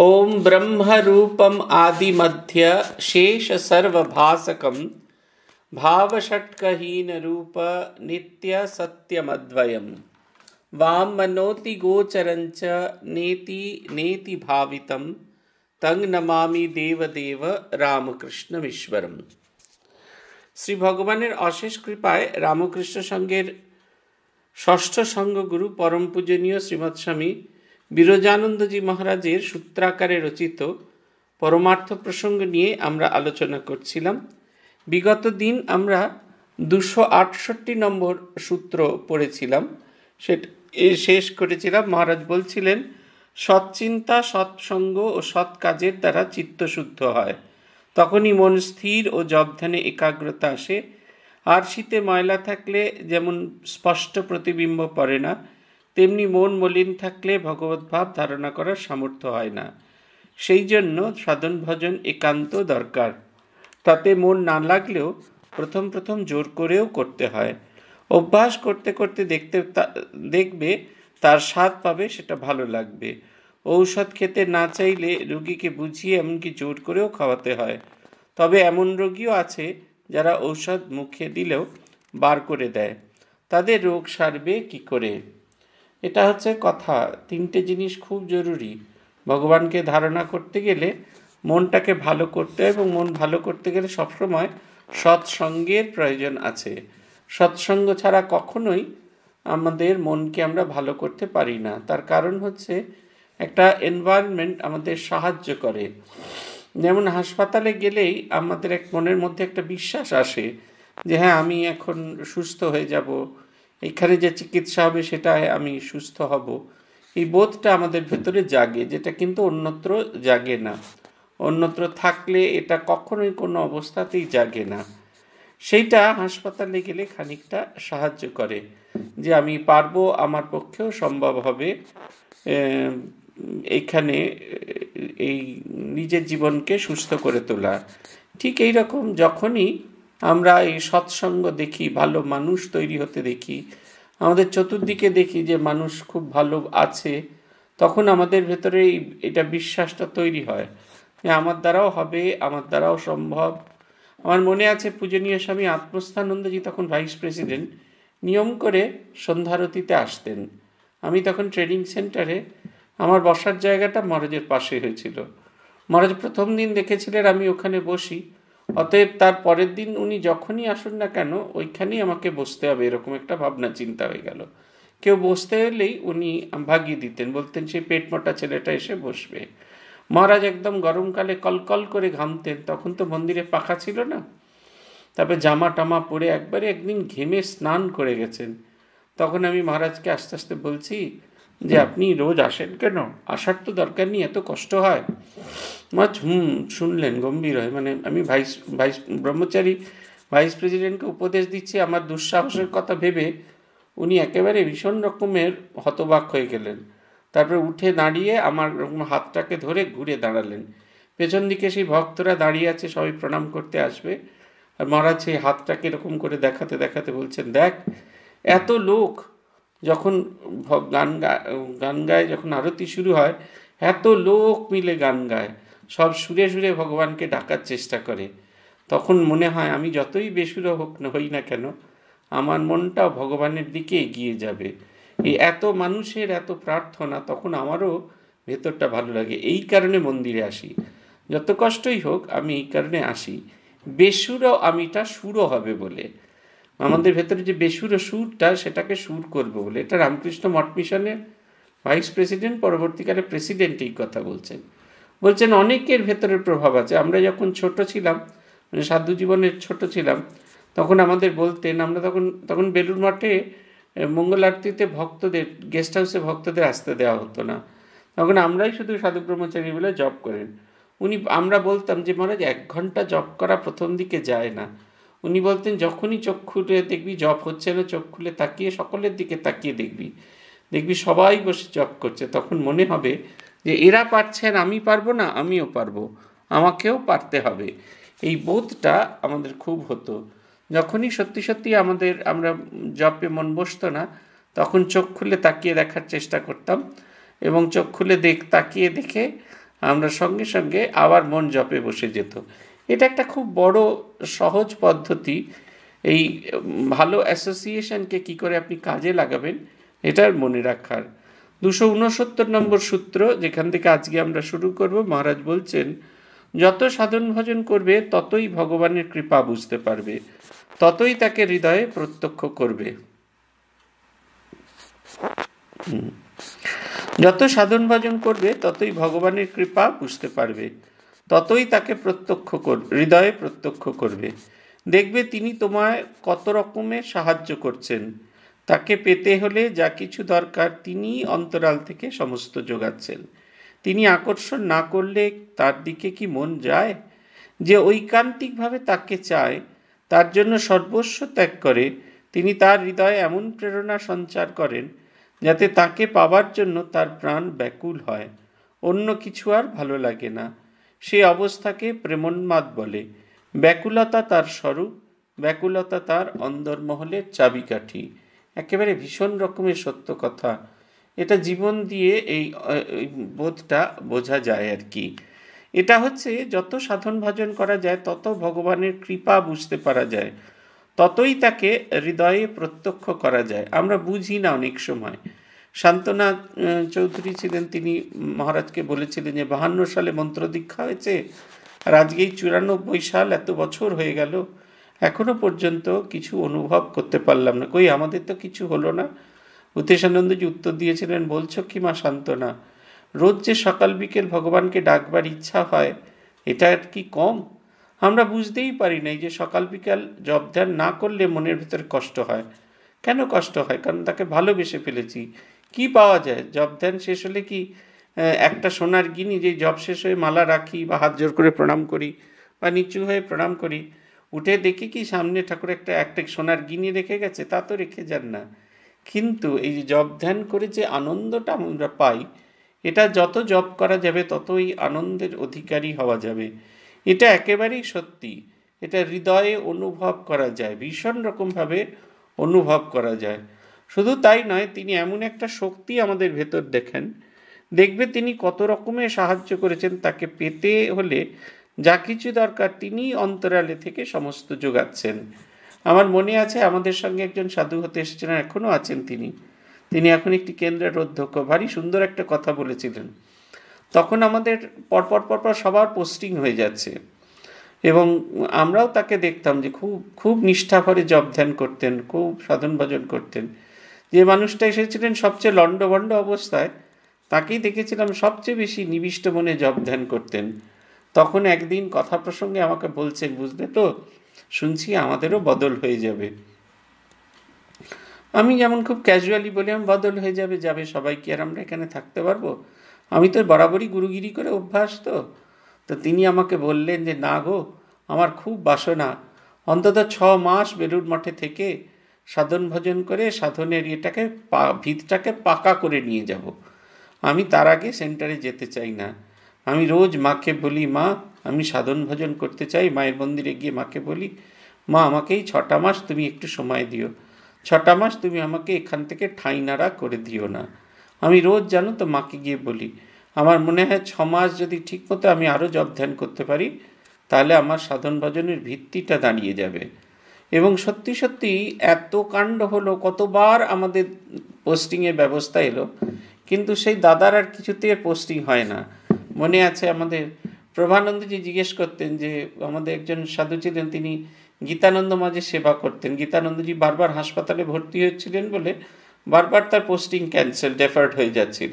ओम ब्रह्म रूपम आदि मध्य शेष सर्व भाव षटकहीन रूप नित्य सत्यमद्वयम् वाम मनोति गोचरंच नेति नेति भावितम तंग नमामि দেব রামকৃষ্ণ ঈশ্বরম श्री भगवान अशेष कृपाय रामकृष्ण সঙ্গের ষষ্ঠ সঙ্ঘ গুরু পরম পূজনীয় শ্রীমৎস্বামী বিরজানন্দজি মহারাজের সূত্রাকারে রচিত পরমার্থ প্রসঙ্গ নিয়ে আমরা আলোচনা করছিলাম বিগত দিন আমরা দুশো আটষট্টি নম্বর সূত্র পড়েছিলাম সেটা শেষ করেছিলাম মহারাজ বলছিলেন সৎচিন্তা সৎসঙ্গ ও সৎ কাজের দ্বারা চিত্তশুদ্ধ হয় তখনই মন স্থির ও জবধানে একাগ্রতা আসে আর শীতে ময়লা থাকলে যেমন স্পষ্ট প্রতিবিম্ব পড়ে না তেমনি মন মলিন থাকলে ভগবত ভাব ধারণা করার সামর্থ্য হয় না সেই জন্য সাধন ভজন একান্ত দরকার তাতে মন না লাগলেও প্রথম প্রথম জোর করেও করতে হয় অভ্যাস করতে করতে দেখতে দেখবে তার স্বাদ পাবে সেটা ভালো লাগবে ঔষধ খেতে না চাইলে রোগীকে বুঝিয়ে এমনকি জোর করেও খাওয়াতে হয় তবে এমন রোগীও আছে যারা ঔষধ মুখে দিলেও বার করে দেয় তাদের রোগ সারবে কি করে এটা হচ্ছে কথা তিনটে জিনিস খুব জরুরি ভগবানকে ধারণা করতে গেলে মনটাকে ভালো করতে হয় এবং মন ভালো করতে গেলে সবসময় সৎসঙ্গের প্রয়োজন আছে সৎসঙ্গ ছাড়া কখনোই আমাদের মনকে আমরা ভালো করতে পারি না তার কারণ হচ্ছে একটা এনভায়রনমেন্ট আমাদের সাহায্য করে যেমন হাসপাতালে গেলেই আমাদের এক মনের মধ্যে একটা বিশ্বাস আসে যে হ্যাঁ আমি এখন সুস্থ হয়ে যাব এখানে যে চিকিৎসা হবে সেটায় আমি সুস্থ হব এই বোধটা আমাদের ভেতরে জাগে যেটা কিন্তু অন্যত্র জাগে না অন্যত্র থাকলে এটা কখনোই কোনো অবস্থাতেই জাগে না সেইটা হাসপাতালে গেলে খানিকটা সাহায্য করে যে আমি পারবো আমার পক্ষেও সম্ভব হবে এইখানে এই নিজের জীবনকে সুস্থ করে তোলা ঠিক এই রকম যখনই আমরা এই সৎসঙ্গ দেখি ভালো মানুষ তৈরি হতে দেখি আমাদের চতুর্দিকে দেখি যে মানুষ খুব ভালো আছে তখন আমাদের ভেতরে এটা বিশ্বাসটা তৈরি হয় যে আমার দ্বারাও হবে আমার দ্বারাও সম্ভব আমার মনে আছে পূজনীয় স্বামী আত্মস্থানন্দজি তখন ভাইস প্রেসিডেন্ট নিয়ম করে সন্ধ্যারতিতে আসতেন আমি তখন ট্রেনিং সেন্টারে আমার বসার জায়গাটা মহারাজের পাশে হয়েছিল মহারাজ প্রথম দিন দেখেছিলেন আমি ওখানে বসি অতএব তার পরের দিন উনি যখনই আসুন না কেন ওইখানেই আমাকে বসতে হবে এরকম একটা ভাবনা চিন্তা হয়ে গেল কেউ বসতে এলেই উনি ভাগিয়ে দিতেন বলতেন সেই পেট মোটা ছেলেটা এসে বসবে মহারাজ একদম গরমকালে কলকল করে ঘামতেন তখন তো মন্দিরে পাখা ছিল না তারপরে জামা টামা পরে একবারে একদিন ঘেমে স্নান করে গেছেন তখন আমি মহারাজকে আস্তে আস্তে বলছি যে আপনি রোজ আসেন কেন আসার তো দরকার নেই এত কষ্ট হয় মাছ হুম শুনলেন গম্ভীর হয় মানে আমি ভাইস ভাইস ব্রহ্মচারী ভাইস প্রেসিডেন্টকে উপদেশ দিচ্ছি আমার দুঃসাহসের কথা ভেবে উনি একেবারে ভীষণ রকমের হতবাক হয়ে গেলেন তারপরে উঠে দাঁড়িয়ে আমার হাতটাকে ধরে ঘুরে দাঁড়ালেন পেছন দিকে সেই ভক্তরা দাঁড়িয়ে আছে সবাই প্রণাম করতে আসবে আর মহারাজ সেই হাতটাকে এরকম করে দেখাতে দেখাতে বলছেন দেখ এত লোক যখন গান গান গায় যখন আরতি শুরু হয় এত লোক মিলে গান গায় সব সুরে সুরে ভগবানকে ডাকার চেষ্টা করে তখন মনে হয় আমি যতই বেসুর হোক হই না কেন আমার মনটা ভগবানের দিকে এগিয়ে যাবে এই এত মানুষের এত প্রার্থনা তখন আমারও ভেতরটা ভালো লাগে এই কারণে মন্দিরে আসি যত কষ্টই হোক আমি এই কারণে আসি বেসুরও আমিটা সুরও হবে বলে আমাদের ভেতরে যে বেসুর সুরটা সেটাকে সুর করব বলে এটা রামকৃষ্ণ মঠ মিশনের ভাইস প্রেসিডেন্ট পরবর্তীকালে প্রেসিডেন্ট এই কথা বলছেন বলছেন অনেকের ভেতরের প্রভাব আছে আমরা যখন ছোট ছিলাম মানে সাধু জীবনের ছোট ছিলাম তখন আমাদের বলতেন আমরা তখন তখন বেলুর মঠে মঙ্গল আরতিতে ভক্তদের গেস্ট হাউসে ভক্তদের আসতে দেওয়া হতো না তখন আমরাই শুধু সাধু ব্রহ্মচারী বলে জব করেন উনি আমরা বলতাম যে মহারাজ এক ঘন্টা জব করা প্রথম দিকে যায় না উনি বলতেন যখনই চোখ খুলে দেখবি জপ হচ্ছে না চোখ খুলে তাকিয়ে সকলের দিকে তাকিয়ে দেখবি দেখবি সবাই বসে জপ করছে তখন মনে হবে যে এরা পারছেন আমি পারবো না আমিও পারবো আমাকেও পারতে হবে এই বোধটা আমাদের খুব হতো যখনই সত্যি সত্যি আমাদের আমরা জপে মন বসতো না তখন চোখ খুলে তাকিয়ে দেখার চেষ্টা করতাম এবং চোখ খুলে দেখ তাকিয়ে দেখে আমরা সঙ্গে সঙ্গে আবার মন জপে বসে যেত এটা একটা খুব বড় সহজ পদ্ধতি এই ভালো অ্যাসোসিয়েশনকে কি করে আপনি কাজে লাগাবেন এটার মনে রাখার দুশো উনসত্তর নম্বর সূত্র যেখান থেকে আজকে আমরা শুরু করব মহারাজ বলছেন যত সাধন ভজন করবে ততই ভগবানের কৃপা বুঝতে পারবে ততই তাকে হৃদয়ে প্রত্যক্ষ করবে যত সাধন ভজন করবে ততই ভগবানের কৃপা বুঝতে পারবে ততই তাকে প্রত্যক্ষ কর হৃদয়ে প্রত্যক্ষ করবে দেখবে তিনি তোমায় কত রকমের সাহায্য করছেন তাকে পেতে হলে যা কিছু দরকার তিনি অন্তরাল থেকে সমস্ত যোগাচ্ছেন তিনি আকর্ষণ না করলে তার দিকে কি মন যায় যে ঐকান্তিকভাবে তাকে চায় তার জন্য সর্বস্ব ত্যাগ করে তিনি তার হৃদয়ে এমন প্রেরণা সঞ্চার করেন যাতে তাকে পাওয়ার জন্য তার প্রাণ ব্যাকুল হয় অন্য কিছু আর ভালো লাগে না সে অবস্থাকে প্রেমোন্মাদ বলে ব্যাকুলতা তার স্বরূপ ব্যাকুলতা তার অন্দরমহলের চাবিকাঠি একেবারে ভীষণ রকমের সত্য কথা এটা জীবন দিয়ে এই বোধটা বোঝা যায় আর কি এটা হচ্ছে যত সাধন ভজন করা যায় তত ভগবানের কৃপা বুঝতে পারা যায় ততই তাকে হৃদয়ে প্রত্যক্ষ করা যায় আমরা বুঝি না অনেক সময় শান্তনা চৌধুরী ছিলেন তিনি মহারাজকে বলেছিলেন যে বাহান্ন সালে মন্ত্র দীক্ষা হয়েছে আর আজকেই চুরানব্বই সাল এত বছর হয়ে গেল এখনও পর্যন্ত কিছু অনুভব করতে পারলাম না কই আমাদের তো কিছু হলো না উতেশানন্দজি উত্তর দিয়েছিলেন বলছো কি মা শান্তনা রোজ যে সকাল বিকেল ভগবানকে ডাকবার ইচ্ছা হয় এটা কি কম আমরা বুঝতেই পারি নাই যে সকাল বিকাল জব ধ্যান না করলে মনের ভিতরে কষ্ট হয় কেন কষ্ট হয় কারণ তাকে ভালোবেসে ফেলেছি কি পাওয়া যায় জব ধ্যান শেষ হলে কি একটা সোনার গিনি যে জব শেষ হয়ে মালা রাখি বা হাত জোর করে প্রণাম করি বা নিচু হয়ে প্রণাম করি উঠে দেখি কি সামনে ঠাকুর একটা একটা সোনার গিনি রেখে গেছে তা তো রেখে যান না কিন্তু এই যে জব ধ্যান করে যে আনন্দটা আমরা পাই এটা যত জব করা যাবে ততই আনন্দের অধিকারী হওয়া যাবে এটা একেবারেই সত্যি এটা হৃদয়ে অনুভব করা যায় ভীষণ রকমভাবে অনুভব করা যায় শুধু তাই নয় তিনি এমন একটা শক্তি আমাদের ভেতর দেখেন দেখবে তিনি কত রকমের সাহায্য করেছেন তাকে পেতে হলে যা কিছু দরকার তিনি অন্তরালে থেকে সমস্ত যোগাচ্ছেন আমার মনে আছে আমাদের সঙ্গে একজন সাধু হতে এসেছিলেন এখনও আছেন তিনি তিনি এখন একটি কেন্দ্রের অধ্যক্ষ ভারী সুন্দর একটা কথা বলেছিলেন তখন আমাদের পরপর পরপর সবার পোস্টিং হয়ে যাচ্ছে এবং আমরাও তাকে দেখতাম যে খুব খুব নিষ্ঠাভরে জব ধ্যান করতেন খুব সাধন ভজন করতেন যে মানুষটা এসেছিলেন সবচেয়ে লণ্ডভণ্ড অবস্থায় তাকেই দেখেছিলাম সবচেয়ে বেশি নিবিষ্ট মনে জব ধ্যান করতেন তখন একদিন কথা প্রসঙ্গে আমাকে বলছেন বুঝলে তো শুনছি আমাদেরও বদল হয়ে যাবে আমি যেমন খুব ক্যাজুয়ালি বলি আমি বদল হয়ে যাবে যাবে সবাই কি আর আমরা এখানে থাকতে পারবো আমি তো বরাবরই গুরুগিরি করে অভ্যাস তো তো তিনি আমাকে বললেন যে না গো আমার খুব বাসনা অন্তত ছ মাস বেলুর মঠে থেকে সাধন ভজন করে সাধনের এটাকে পা ভিতটাকে পাকা করে নিয়ে যাব আমি তার আগে সেন্টারে যেতে চাই না আমি রোজ মাকে বলি মা আমি সাধন ভজন করতে চাই মায়ের মন্দিরে গিয়ে মাকে বলি মা আমাকে এই ছটা মাস তুমি একটু সময় দিও ছটা মাস তুমি আমাকে এখান থেকে ঠাঁই নাড়া করে দিও না আমি রোজ জানো তো মাকে গিয়ে বলি আমার মনে হয় ছ মাস যদি ঠিক মতো আমি আরও জব ধ্যান করতে পারি তাহলে আমার সাধন ভজনের ভিত্তিটা দাঁড়িয়ে যাবে এবং সত্যি সত্যি এত কাণ্ড হলো কতবার আমাদের পোস্টিংয়ের ব্যবস্থা এলো কিন্তু সেই দাদার আর কিছুতে পোস্টিং হয় না মনে আছে আমাদের প্রভানন্দজি জিজ্ঞেস করতেন যে আমাদের একজন সাধু ছিলেন তিনি গীতানন্দ মাঝে সেবা করতেন গীতানন্দজি বারবার হাসপাতালে ভর্তি হচ্ছিলেন বলে বারবার তার পোস্টিং ক্যান্সেল ডেফার্ড হয়ে যাচ্ছিল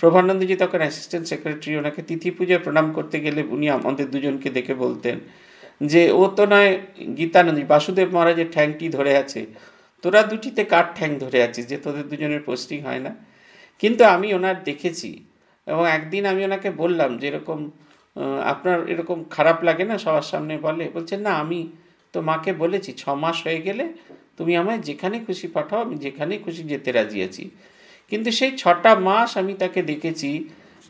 প্রভানন্দজি তখন অ্যাসিস্ট্যান্ট সেক্রেটারি ওনাকে তিথি পূজায় প্রণাম করতে গেলে উনি আমাদের দুজনকে দেখে বলতেন যে ও তো নয় গীতানন্দী বাসুদেব মহারাজের ঠ্যাংটি ধরে আছে তোরা দুটিতে কার ঠ্যাং ধরে আছিস যে তোদের দুজনের পোস্টিং হয় না কিন্তু আমি ওনার দেখেছি এবং একদিন আমি ওনাকে বললাম যে এরকম আপনার এরকম খারাপ লাগে না সবার সামনে বলে বলছে না আমি তো মাকে বলেছি ছ মাস হয়ে গেলে তুমি আমায় যেখানে খুশি পাঠাও আমি যেখানে খুশি যেতে রাজি আছি কিন্তু সেই ছটা মাস আমি তাকে দেখেছি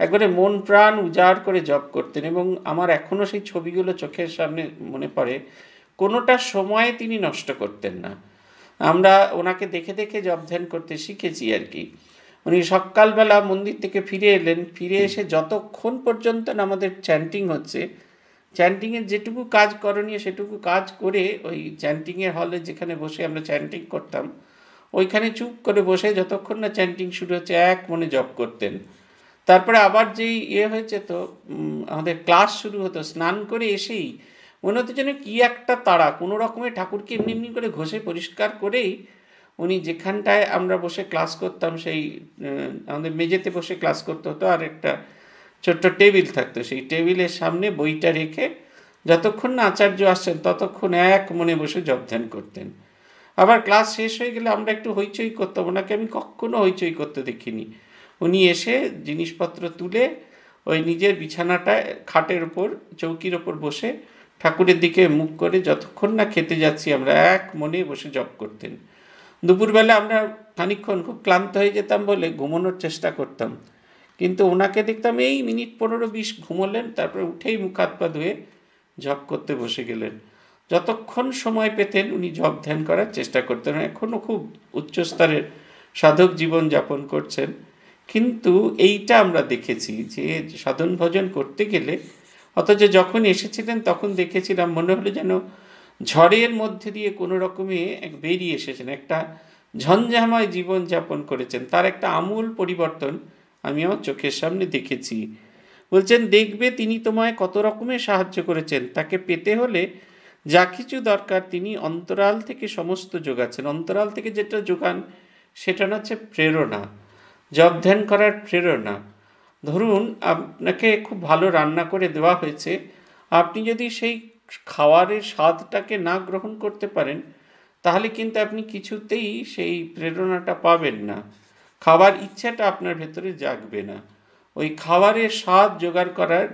একবারে মন প্রাণ উজাড় করে জব করতেন এবং আমার এখনও সেই ছবিগুলো চোখের সামনে মনে পড়ে কোনোটা সময়ে তিনি নষ্ট করতেন না আমরা ওনাকে দেখে দেখে জব ধ্যান করতে শিখেছি আর কি উনি সকালবেলা মন্দির থেকে ফিরে এলেন ফিরে এসে যতক্ষণ পর্যন্ত না আমাদের চ্যান্টিং হচ্ছে চ্যান্টিংয়ের যেটুকু কাজ করণীয় সেটুকু কাজ করে ওই চ্যান্টিংয়ের হলে যেখানে বসে আমরা চ্যান্টিং করতাম ওইখানে চুপ করে বসে যতক্ষণ না চ্যান্টিং শুরু হচ্ছে এক মনে জব করতেন তারপরে আবার যেই ইয়ে হয়েছে তো আমাদের ক্লাস শুরু হতো স্নান করে এসেই মনে হতো যেন কী একটা তারা কোনো রকমে ঠাকুরকে এমনি এমনি করে ঘষে পরিষ্কার করেই উনি যেখানটায় আমরা বসে ক্লাস করতাম সেই আমাদের মেঝেতে বসে ক্লাস করতে হতো আর একটা ছোট্ট টেবিল থাকতো সেই টেবিলের সামনে বইটা রেখে যতক্ষণ না আচার্য আসছেন ততক্ষণ এক মনে বসে জবধ্যান করতেন আবার ক্লাস শেষ হয়ে গেলে আমরা একটু হইচই করতাম ওনাকে আমি কখনো হইচই করতে দেখিনি উনি এসে জিনিসপত্র তুলে ওই নিজের বিছানাটায় খাটের ওপর চৌকির ওপর বসে ঠাকুরের দিকে মুখ করে যতক্ষণ না খেতে যাচ্ছি আমরা এক মনে বসে জপ করতেন দুপুরবেলা আমরা খানিক্ষণ খুব ক্লান্ত হয়ে যেতাম বলে ঘুমানোর চেষ্টা করতাম কিন্তু ওনাকে দেখতাম এই মিনিট পনেরো বিশ ঘুমোলেন তারপরে উঠেই মুখ হাত পা ধুয়ে জপ করতে বসে গেলেন যতক্ষণ সময় পেতেন উনি জপ ধ্যান করার চেষ্টা করতেন এখনও খুব উচ্চস্তরের সাধক জীবন যাপন করছেন কিন্তু এইটা আমরা দেখেছি যে সাধন ভজন করতে গেলে অথচ যখন এসেছিলেন তখন দেখেছিলাম মনে হলো যেন ঝড়ের মধ্যে দিয়ে কোনো রকমে এক বেরিয়ে এসেছেন একটা ঝঞ্ঝাময় জীবনযাপন করেছেন তার একটা আমূল পরিবর্তন আমি আমার চোখের সামনে দেখেছি বলছেন দেখবে তিনি তোমায় কত রকমের সাহায্য করেছেন তাকে পেতে হলে যা কিছু দরকার তিনি অন্তরাল থেকে সমস্ত যোগাচ্ছেন অন্তরাল থেকে যেটা যোগান সেটা হচ্ছে প্রেরণা জব ধ্যান করার প্রেরণা ধরুন আপনাকে খুব ভালো রান্না করে দেওয়া হয়েছে আপনি যদি সেই খাওয়ারের স্বাদটাকে না গ্রহণ করতে পারেন তাহলে কিন্তু আপনি কিছুতেই সেই প্রেরণাটা পাবেন না খাবার ইচ্ছাটা আপনার ভেতরে জাগবে না ওই খাবারের স্বাদ জোগাড় করার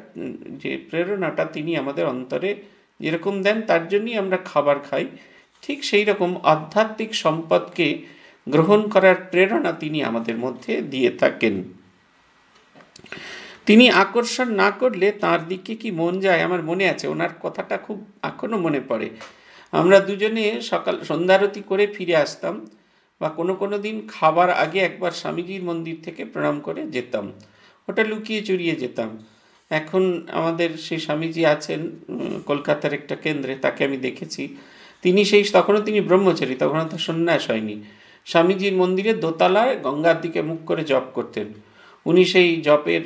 যে প্রেরণাটা তিনি আমাদের অন্তরে যেরকম দেন তার জন্যই আমরা খাবার খাই ঠিক সেই রকম আধ্যাত্মিক সম্পদকে গ্রহণ করার প্রেরণা তিনি আমাদের মধ্যে দিয়ে থাকেন তিনি আকর্ষণ না করলে তার দিকে কি মন যায় আমার মনে আছে ওনার কথাটা খুব এখনও মনে পড়ে আমরা দুজনে সকাল সন্ধ্যারতি করে ফিরে আসতাম বা কোনো কোনো দিন খাবার আগে একবার স্বামীজির মন্দির থেকে প্রণাম করে যেতাম ওটা লুকিয়ে চুরিয়ে যেতাম এখন আমাদের সেই স্বামীজি আছেন কলকাতার একটা কেন্দ্রে তাকে আমি দেখেছি তিনি সেই তখনও তিনি ব্রহ্মচারী তখনও তো সন্ন্যাস হয়নি স্বামীজির মন্দিরে দোতলায় গঙ্গার দিকে মুখ করে জপ করতেন উনি সেই জপের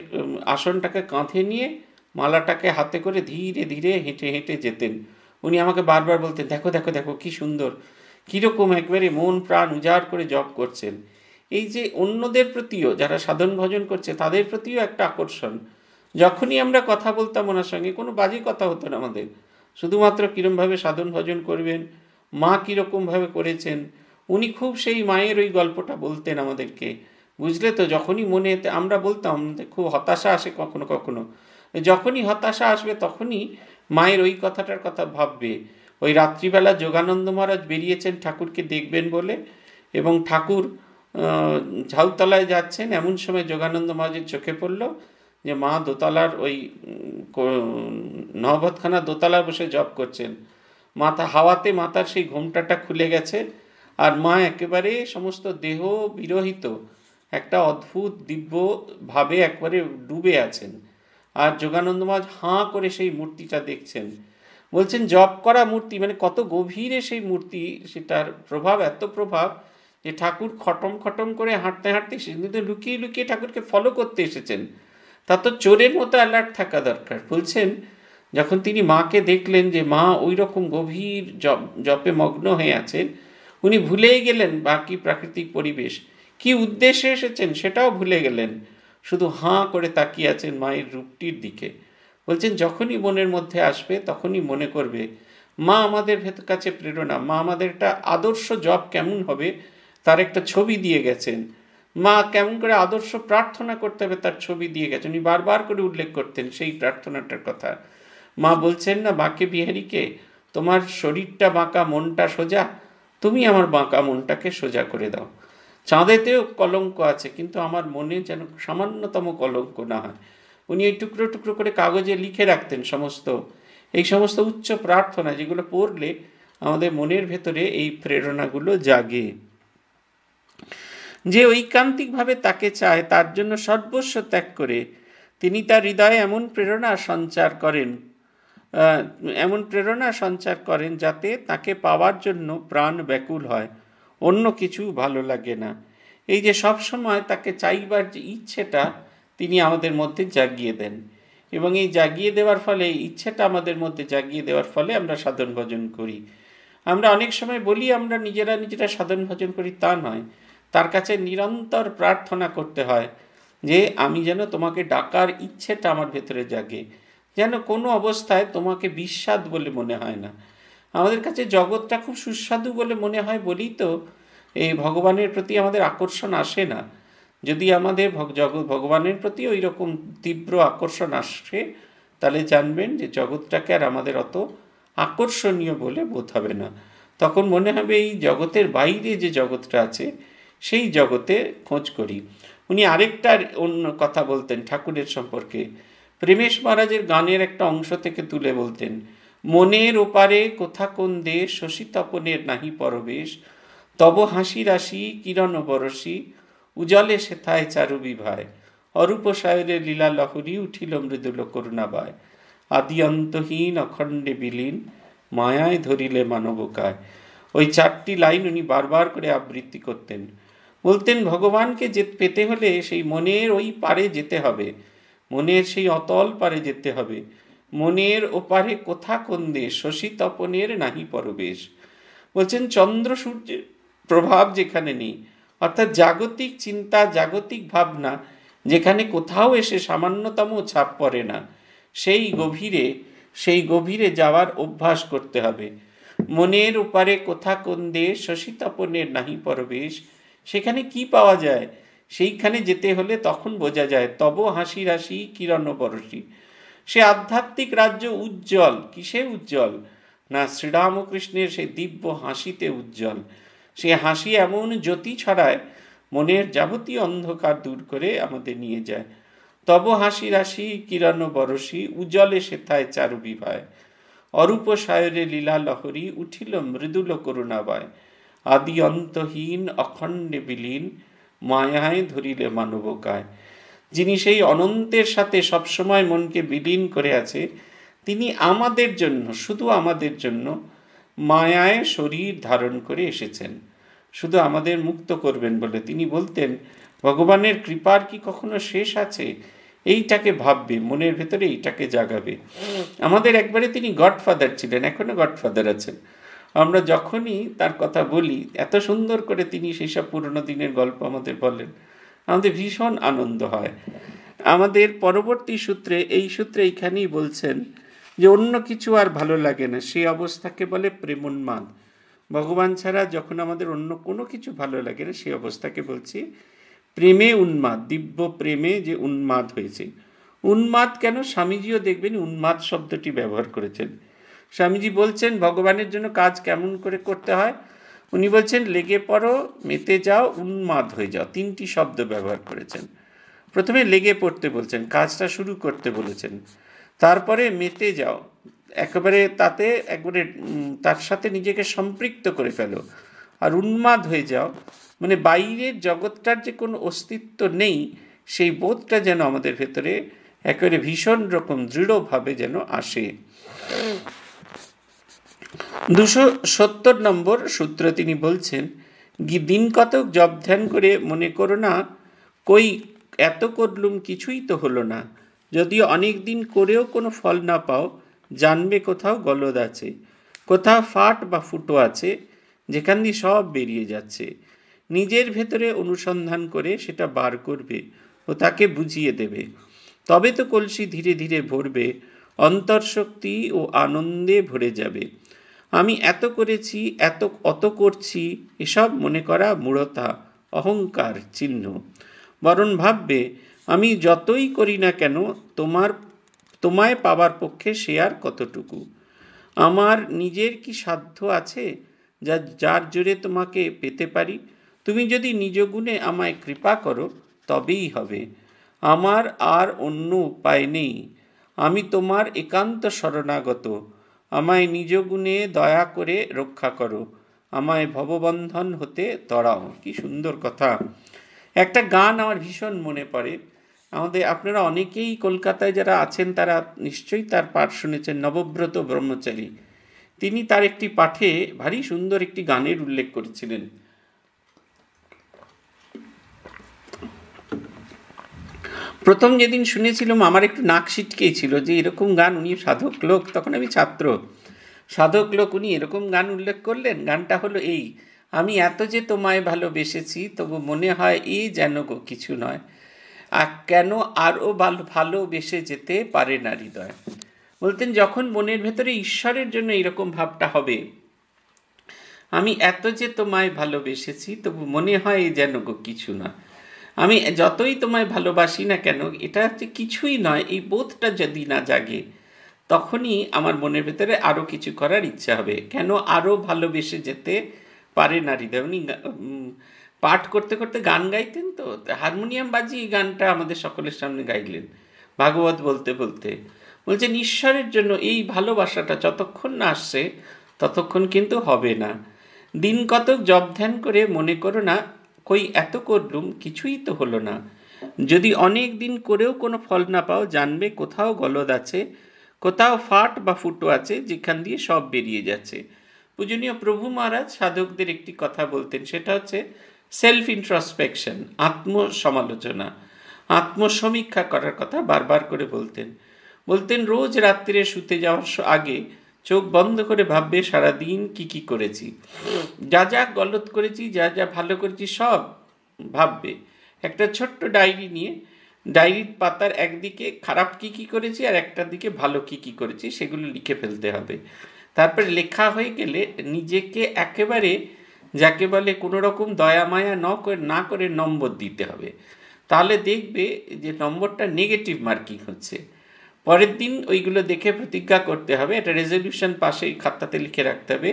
আসনটাকে কাঁধে নিয়ে মালাটাকে হাতে করে ধীরে ধীরে হেঁটে হেঁটে যেতেন উনি আমাকে বারবার বলতেন দেখো দেখো দেখো কি সুন্দর কীরকম একবারে মন প্রাণ উজাড় করে জপ করছেন এই যে অন্যদের প্রতিও যারা সাধন ভজন করছে তাদের প্রতিও একটা আকর্ষণ যখনই আমরা কথা বলতাম ওনার সঙ্গে কোনো বাজে কথা হতো না আমাদের শুধুমাত্র কীরমভাবে সাধন ভজন করবেন মা কীরকমভাবে করেছেন উনি খুব সেই মায়ের ওই গল্পটা বলতেন আমাদেরকে বুঝলে তো যখনই মনে আমরা বলতাম খুব হতাশা আসে কখনো কখনো যখনই হতাশা আসবে তখনই মায়ের ওই কথাটার কথা ভাববে ওই রাত্রিবেলা যোগানন্দ মহারাজ বেরিয়েছেন ঠাকুরকে দেখবেন বলে এবং ঠাকুর ঝাউতলায় যাচ্ছেন এমন সময় যোগানন্দ মহারাজের চোখে পড়ল যে মা দোতলার ওই নহবতখানা দোতলায় বসে জব করছেন মাথা হাওয়াতে মাথার সেই ঘোমটাটা খুলে গেছে আর মা একেবারে সমস্ত দেহ বিরহিত একটা অদ্ভুত দিব্যভাবে একবারে ডুবে আছেন আর যোগানন্দ মহারাজ হাঁ করে সেই মূর্তিটা দেখছেন বলছেন জপ করা মূর্তি মানে কত গভীরে সেই মূর্তি সেটার প্রভাব এত প্রভাব যে ঠাকুর খটম খটম করে হাঁটতে হাঁটতে এসেছেন কিন্তু লুকিয়ে লুকিয়ে ঠাকুরকে ফলো করতে এসেছেন তা তো চোরের মতো অ্যালার্ট থাকা দরকার বলছেন যখন তিনি মাকে দেখলেন যে মা ওই রকম গভীর জপে মগ্ন হয়ে আছেন উনি ভুলেই গেলেন বাকি প্রাকৃতিক পরিবেশ কি উদ্দেশ্যে এসেছেন সেটাও ভুলে গেলেন শুধু হাঁ করে তাকিয়ে আছেন মায়ের রূপটির দিকে বলছেন যখনই মনের মধ্যে আসবে তখনই মনে করবে মা আমাদের ভেতর কাছে প্রেরণা মা আমাদের একটা আদর্শ জব কেমন হবে তার একটা ছবি দিয়ে গেছেন মা কেমন করে আদর্শ প্রার্থনা করতে হবে তার ছবি দিয়ে গেছেন উনি বারবার করে উল্লেখ করতেন সেই প্রার্থনাটার কথা মা বলছেন না বাঁকে বিহারীকে তোমার শরীরটা বাঁকা মনটা সোজা তুমি আমার বাঁকা মনটাকে সোজা করে দাও চাঁদেতেও কলঙ্ক আছে কিন্তু আমার মনে যেন সামান্যতম কলঙ্ক না হয় উনি এই টুকরো টুকরো করে কাগজে লিখে রাখতেন সমস্ত এই সমস্ত উচ্চ প্রার্থনা যেগুলো পড়লে আমাদের মনের ভেতরে এই প্রেরণাগুলো জাগে যে ঐকান্তিকভাবে তাকে চায় তার জন্য সর্বস্ব ত্যাগ করে তিনি তার হৃদয়ে এমন প্রেরণা সঞ্চার করেন এমন প্রেরণা সঞ্চার করেন যাতে তাকে পাওয়ার জন্য প্রাণ ব্যাকুল হয় অন্য কিছু ভালো লাগে না এই যে সব সময় তাকে চাইবার যে ইচ্ছেটা তিনি আমাদের মধ্যে জাগিয়ে দেন এবং এই জাগিয়ে দেওয়ার ফলে ইচ্ছেটা আমাদের মধ্যে জাগিয়ে দেওয়ার ফলে আমরা সাধন ভজন করি আমরা অনেক সময় বলি আমরা নিজেরা নিজেরা সাধন ভজন করি তা নয় তার কাছে নিরন্তর প্রার্থনা করতে হয় যে আমি যেন তোমাকে ডাকার ইচ্ছেটা আমার ভেতরে জাগে যেন কোনো অবস্থায় তোমাকে বিস্বাদ বলে মনে হয় না আমাদের কাছে জগৎটা খুব সুস্বাদু বলে মনে হয় বলি তো এই ভগবানের প্রতি আমাদের আকর্ষণ আসে না যদি আমাদের জগৎ ভগবানের প্রতি ওই রকম তীব্র আকর্ষণ আসে তাহলে জানবেন যে জগৎটাকে আর আমাদের অত আকর্ষণীয় বলে বোধ হবে না তখন মনে হবে এই জগতের বাইরে যে জগৎটা আছে সেই জগতে খোঁজ করি উনি আরেকটার অন্য কথা বলতেন ঠাকুরের সম্পর্কে প্রেমেশ মহারাজের গানের একটা অংশ থেকে তুলে বলতেন মনের ওপারে কোথা কোন দেশ শশী তপনের নাহি পরবেশ তব হাসি রাশি কিরণ বরশি উজলে সেথায় চারু বিভায় অরূপ সায়রের লীলা লহরী উঠিল মৃদুল করুণাবায় আদি অন্তহীন অখণ্ডে বিলীন মায়ায় ধরিলে মানবকায় ওই চারটি লাইন উনি বারবার করে আবৃত্তি করতেন বলতেন ভগবানকে যে পেতে হলে সেই মনের ওই পারে যেতে হবে মনের সেই অতল পারে যেতে হবে মনের ওপারে কোথা কোন দেশ শশী তপনের নাহি পরবেশ বলছেন চন্দ্র সূর্যের প্রভাব যেখানে নেই অর্থাৎ জাগতিক চিন্তা জাগতিক ভাবনা যেখানে কোথাও এসে সামান্যতম ছাপ পড়ে না সেই গভীরে সেই গভীরে যাওয়ার অভ্যাস করতে হবে মনের উপারে কোথা কোন দেশ শশী তপনের নাহি পরবেশ সেখানে কি পাওয়া যায় সেইখানে যেতে হলে তখন বোঝা যায় তব হাসি হাসি পরশি সে আধ্যাত্মিক রাজ্য উজ্জ্বল কিসে উজ্জ্বল না শ্রীরামকৃষ্ণের সে দিব্য হাসিতে উজ্জ্বল সে হাসি এমন জ্যোতি ছড়ায় মনের যাবতীয় অন্ধকার দূর করে আমাদের নিয়ে যায় তব হাসি রাশি কিরণ বরসি উজ্জ্বলে সেথায় চারু বিভায় অরূপ সায়রে লীলা লহরী উঠিল মৃদুল করুণাবায় আদি অন্তহীন অখণ্ডে বিলীন মায়ায় ধরিলে মানবকায় যিনি সেই অনন্তের সাথে সবসময় মনকে বিলীন করে আছে তিনি আমাদের জন্য শুধু আমাদের জন্য মায়ায় শরীর ধারণ করে এসেছেন শুধু আমাদের মুক্ত করবেন বলে তিনি বলতেন ভগবানের কৃপার কি কখনো শেষ আছে এইটাকে ভাববে মনের ভেতরে এইটাকে জাগাবে আমাদের একবারে তিনি গডফাদার ছিলেন এখনো গডফাদার আছেন আমরা যখনই তার কথা বলি এত সুন্দর করে তিনি সেই সব পুরনো দিনের গল্প আমাদের বলেন আমাদের ভীষণ আনন্দ হয় আমাদের পরবর্তী সূত্রে এই সূত্রে এইখানেই বলছেন যে অন্য কিছু আর ভালো লাগে না সেই অবস্থাকে বলে প্রেমোন্মাদ ভগবান ছাড়া যখন আমাদের অন্য কোনো কিছু ভালো লাগে না সেই অবস্থাকে বলছি প্রেমে উন্মাদ দিব্য প্রেমে যে উন্মাদ হয়েছে উন্মাদ কেন স্বামীজিও দেখবেন উন্মাদ শব্দটি ব্যবহার করেছেন স্বামীজি বলছেন ভগবানের জন্য কাজ কেমন করে করতে হয় উনি বলছেন লেগে পড়ো মেতে যাও উন্মাদ হয়ে যাও তিনটি শব্দ ব্যবহার করেছেন প্রথমে লেগে পড়তে বলছেন কাজটা শুরু করতে বলেছেন তারপরে মেতে যাও একেবারে তাতে একবারে তার সাথে নিজেকে সম্পৃক্ত করে ফেলো আর উন্মাদ হয়ে যাও মানে বাইরের জগৎটার যে কোনো অস্তিত্ব নেই সেই বোধটা যেন আমাদের ভেতরে একেবারে ভীষণ রকম দৃঢ়ভাবে যেন আসে দুশো সত্তর নম্বর সূত্র তিনি বলছেন দিন কতক জব ধ্যান করে মনে করো না কই এত করলুম কিছুই তো হলো না যদিও অনেক দিন করেও কোনো ফল না পাও জানবে কোথাও গলদ আছে কোথাও ফাট বা ফুটো আছে যেখান দিয়ে সব বেরিয়ে যাচ্ছে নিজের ভেতরে অনুসন্ধান করে সেটা বার করবে ও তাকে বুঝিয়ে দেবে তবে তো কলসি ধীরে ধীরে ভরবে শক্তি ও আনন্দে ভরে যাবে আমি এত করেছি এত অত করছি এসব মনে করা মূঢ়তা অহংকার চিহ্ন বরং ভাববে আমি যতই করি না কেন তোমার তোমায় পাবার পক্ষে সে আর কতটুকু আমার নিজের কি সাধ্য আছে যা যার জোরে তোমাকে পেতে পারি তুমি যদি নিজ গুণে আমায় কৃপা করো তবেই হবে আমার আর অন্য উপায় নেই আমি তোমার একান্ত শরণাগত আমায় নিজ গুণে দয়া করে রক্ষা করো আমায় ভববন্ধন হতে তড়াও কি সুন্দর কথা একটা গান আমার ভীষণ মনে পড়ে আমাদের আপনারা অনেকেই কলকাতায় যারা আছেন তারা নিশ্চয়ই তার পাঠ শুনেছেন নবব্রত ব্রহ্মচারী তিনি তার একটি পাঠে ভারী সুন্দর একটি গানের উল্লেখ করেছিলেন প্রথম যেদিন শুনেছিলাম আমার একটু নাক ছিল যে এরকম গান উনি সাধক লোক তখন আমি ছাত্র সাধক লোক উনি এরকম গান উল্লেখ করলেন গানটা হলো এই আমি এত যে তোমায় ভালোবেসেছি তবু মনে হয় এই যেন কিছু নয় আর কেন আরও ভালো ভালোবেসে যেতে পারে না হৃদয় বলতেন যখন মনের ভেতরে ঈশ্বরের জন্য এরকম ভাবটা হবে আমি এত যে তোমায় ভালোবেসেছি তবু মনে হয় যেন কিছু না আমি যতই তোমায় ভালোবাসি না কেন এটা হচ্ছে কিছুই নয় এই বোধটা যদি না জাগে তখনই আমার মনের ভেতরে আরও কিছু করার ইচ্ছা হবে কেন আরও ভালোবেসে যেতে পারে না হৃদয় উনি পাঠ করতে করতে গান গাইতেন তো হারমোনিয়াম বাজিয়ে গানটা আমাদের সকলের সামনে গাইলেন ভাগবত বলতে বলতে বলছেন ঈশ্বরের জন্য এই ভালোবাসাটা যতক্ষণ না আসছে ততক্ষণ কিন্তু হবে না দিন কতক জব ধ্যান করে মনে করো না কই এত করলুম কিছুই তো হলো না যদি অনেক দিন করেও কোনো ফল না পাও জানবে কোথাও গলদ আছে কোথাও ফাট বা ফুটো আছে যেখান দিয়ে সব বেরিয়ে যাচ্ছে পূজনীয় প্রভু মহারাজ সাধকদের একটি কথা বলতেন সেটা হচ্ছে সেলফ ইন্ট্রসপেকশন আত্মসমালোচনা আত্মসমীক্ষা করার কথা বারবার করে বলতেন বলতেন রোজ রাত্রিরে শুতে যাওয়ার আগে চোখ বন্ধ করে ভাববে সারাদিন কি কি করেছি যা যা গলত করেছি যা যা ভালো করেছি সব ভাববে একটা ছোট্ট ডায়েরি নিয়ে ডায়েরির পাতার একদিকে খারাপ কি কি করেছি আর একটা দিকে ভালো কি কি করেছি সেগুলো লিখে ফেলতে হবে তারপরে লেখা হয়ে গেলে নিজেকে একেবারে যাকে বলে কোনো রকম দয়ামায়া ন করে না করে নম্বর দিতে হবে তাহলে দেখবে যে নম্বরটা নেগেটিভ মার্কিং হচ্ছে পরের দিন ওইগুলো দেখে প্রতিজ্ঞা করতে হবে এটা রেজলিউশন পাশে খাতাতে লিখে রাখতে হবে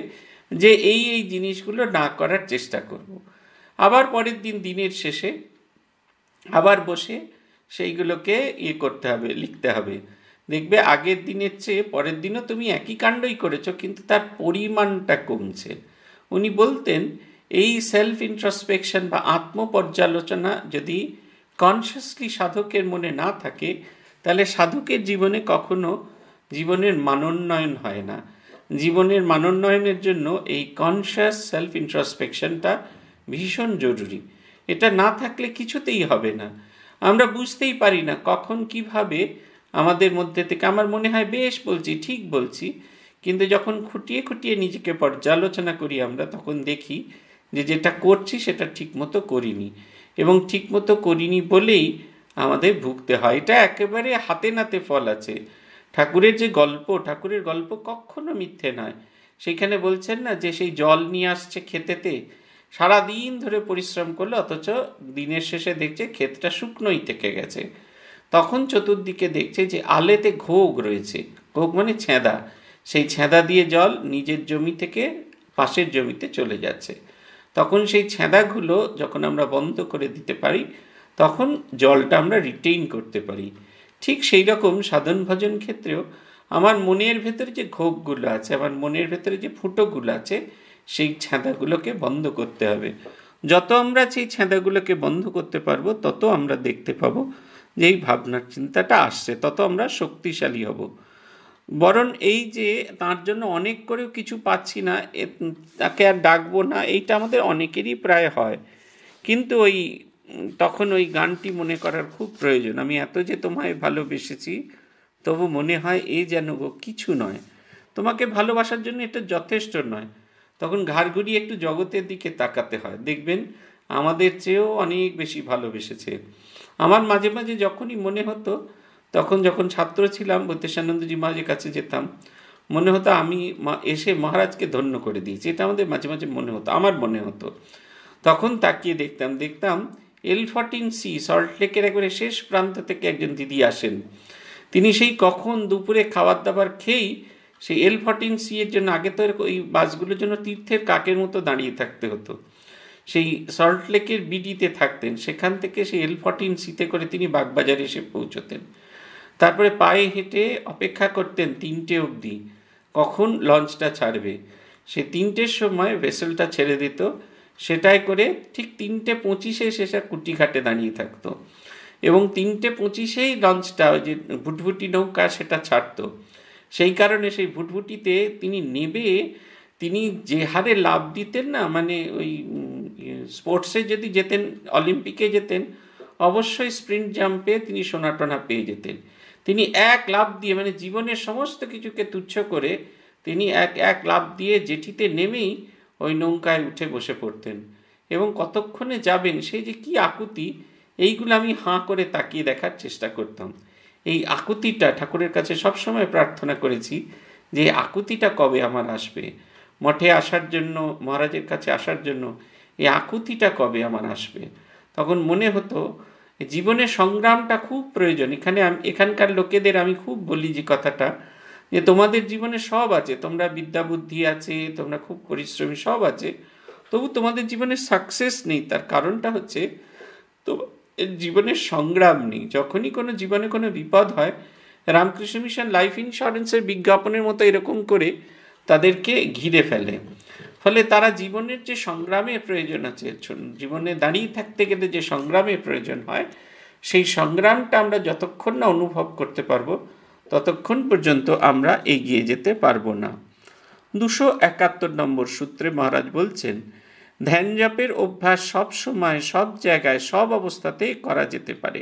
যে এই এই জিনিসগুলো না করার চেষ্টা করব। আবার পরের দিন দিনের শেষে আবার বসে সেইগুলোকে ইয়ে করতে হবে লিখতে হবে দেখবে আগের দিনের চেয়ে পরের দিনও তুমি একই কাণ্ডই করেছো কিন্তু তার পরিমাণটা কমছে উনি বলতেন এই সেলফ ইন্ট্রাসপেকশন বা আত্মপর্যালোচনা যদি কনসিয়াসলি সাধকের মনে না থাকে তাহলে সাধকের জীবনে কখনো জীবনের মানোন্নয়ন হয় না জীবনের মানোন্নয়নের জন্য এই কনশাস সেলফ ইন্ট্রাসপেকশনটা ভীষণ জরুরি এটা না থাকলে কিছুতেই হবে না আমরা বুঝতেই পারি না কখন কিভাবে আমাদের মধ্যে থেকে আমার মনে হয় বেশ বলছি ঠিক বলছি কিন্তু যখন খুঁটিয়ে খুঁটিয়ে নিজেকে পর্যালোচনা করি আমরা তখন দেখি যে যেটা করছি সেটা ঠিকমতো করিনি এবং ঠিকমতো করিনি বলেই আমাদের ভুগতে হয় এটা একেবারে হাতে নাতে ফল আছে ঠাকুরের যে গল্প ঠাকুরের গল্প কখনো মিথ্যে নয় সেখানে বলছেন না যে সেই জল নিয়ে আসছে খেতেতে সারা দিন ধরে পরিশ্রম করলো অথচ দিনের শেষে দেখছে ক্ষেতটা শুকনোই থেকে গেছে তখন চতুর্দিকে দেখছে যে আলেতে ঘোগ রয়েছে ঘোগ মানে ছেঁদা সেই ছেঁদা দিয়ে জল নিজের জমি থেকে পাশের জমিতে চলে যাচ্ছে তখন সেই ছেঁদাগুলো যখন আমরা বন্ধ করে দিতে পারি তখন জলটা আমরা রিটেইন করতে পারি ঠিক সেই রকম সাধন ভজন ক্ষেত্রেও আমার মনের ভেতরে যে ঘোপগুলো আছে আমার মনের ভেতরে যে ফুটোগুলো আছে সেই ছ্যাঁদাগুলোকে বন্ধ করতে হবে যত আমরা সেই ছ্যাঁদাগুলোকে বন্ধ করতে পারবো তত আমরা দেখতে পাবো যে এই ভাবনার চিন্তাটা আসছে তত আমরা শক্তিশালী হব বরং এই যে তার জন্য অনেক করেও কিছু পাচ্ছি না তাকে আর ডাকবো না এইটা আমাদের অনেকেরই প্রায় হয় কিন্তু ওই তখন ওই গানটি মনে করার খুব প্রয়োজন আমি এত যে তোমায় ভালোবেসেছি তবু মনে হয় এই যেন গো কিছু নয় তোমাকে ভালোবাসার জন্য এটা যথেষ্ট নয় তখন ঘাড় একটু জগতের দিকে তাকাতে হয় দেখবেন আমাদের চেয়েও অনেক বেশি ভালোবেসেছে আমার মাঝে মাঝে যখনই মনে হতো তখন যখন ছাত্র ছিলাম ভূতেশানন্দজি মহাজের কাছে যেতাম মনে হতো আমি এসে মহারাজকে ধন্য করে দিয়েছি এটা আমাদের মাঝে মাঝে মনে হতো আমার মনে হতো তখন তাকিয়ে দেখতাম দেখতাম এল ফর্টিন সি সল্টলেকের একেবারে শেষ প্রান্ত থেকে একজন দিদি আসেন তিনি সেই কখন দুপুরে খাবার দাবার খেয়েই সেই এল ফর্টিন সি এর জন্য আগে তো ওই বাসগুলোর জন্য তীর্থের কাকের মতো দাঁড়িয়ে থাকতে হতো সেই সল্টলেকের বিডিতে থাকতেন সেখান থেকে সেই এল ফর্টিন সিতে করে তিনি বাগবাজারে এসে পৌঁছতেন তারপরে পায়ে হেঁটে অপেক্ষা করতেন তিনটে অবধি কখন লঞ্চটা ছাড়বে সে তিনটের সময় ভেসেলটা ছেড়ে দিত সেটাই করে ঠিক তিনটে পঁচিশে সে কুটিঘাটে দাঁড়িয়ে থাকতো এবং তিনটে পঁচিশেই লঞ্চটা ওই যে ভুটভুটি নৌকা সেটা ছাড়তো সেই কারণে সেই ভুটভুটিতে তিনি নেবে তিনি যে হারে লাভ দিতেন না মানে ওই স্পোর্টসে যদি যেতেন অলিম্পিকে যেতেন অবশ্যই স্প্রিন্ট জাম্পে তিনি সোনাটনা পেয়ে যেতেন তিনি এক লাভ দিয়ে মানে জীবনের সমস্ত কিছুকে তুচ্ছ করে তিনি এক এক লাভ দিয়ে জেঠিতে নেমেই ওই নৌকায় উঠে বসে পড়তেন এবং কতক্ষণে যাবেন সেই যে কি আকুতি এইগুলো আমি হাঁ করে তাকিয়ে দেখার চেষ্টা করতাম এই আকুতিটা ঠাকুরের কাছে সবসময় প্রার্থনা করেছি যে আকুতিটা কবে আমার আসবে মঠে আসার জন্য মহারাজের কাছে আসার জন্য এই আকুতিটা কবে আমার আসবে তখন মনে হতো জীবনে সংগ্রামটা খুব প্রয়োজন এখানে এখানকার লোকেদের আমি খুব বলি যে কথাটা যে তোমাদের জীবনে সব আছে তোমরা বিদ্যা বুদ্ধি আছে তোমরা খুব পরিশ্রমী সব আছে তবু তোমাদের জীবনে সাকসেস নেই তার কারণটা হচ্ছে তো জীবনে সংগ্রাম নেই যখনই কোনো জীবনে কোনো বিপদ হয় রামকৃষ্ণ মিশন লাইফ ইন্স্যুরেন্সের বিজ্ঞাপনের মতো এরকম করে তাদেরকে ঘিরে ফেলে ফলে তারা জীবনের যে সংগ্রামের প্রয়োজন আছে জীবনে দাঁড়িয়ে থাকতে গেলে যে সংগ্রামের প্রয়োজন হয় সেই সংগ্রামটা আমরা যতক্ষণ না অনুভব করতে পারবো ততক্ষণ পর্যন্ত আমরা এগিয়ে যেতে পারবো না দুশো একাত্তর নম্বর সূত্রে মহারাজ বলছেন ধ্যানজাপের অভ্যাস সব সময় সব জায়গায় সব অবস্থাতেই করা যেতে পারে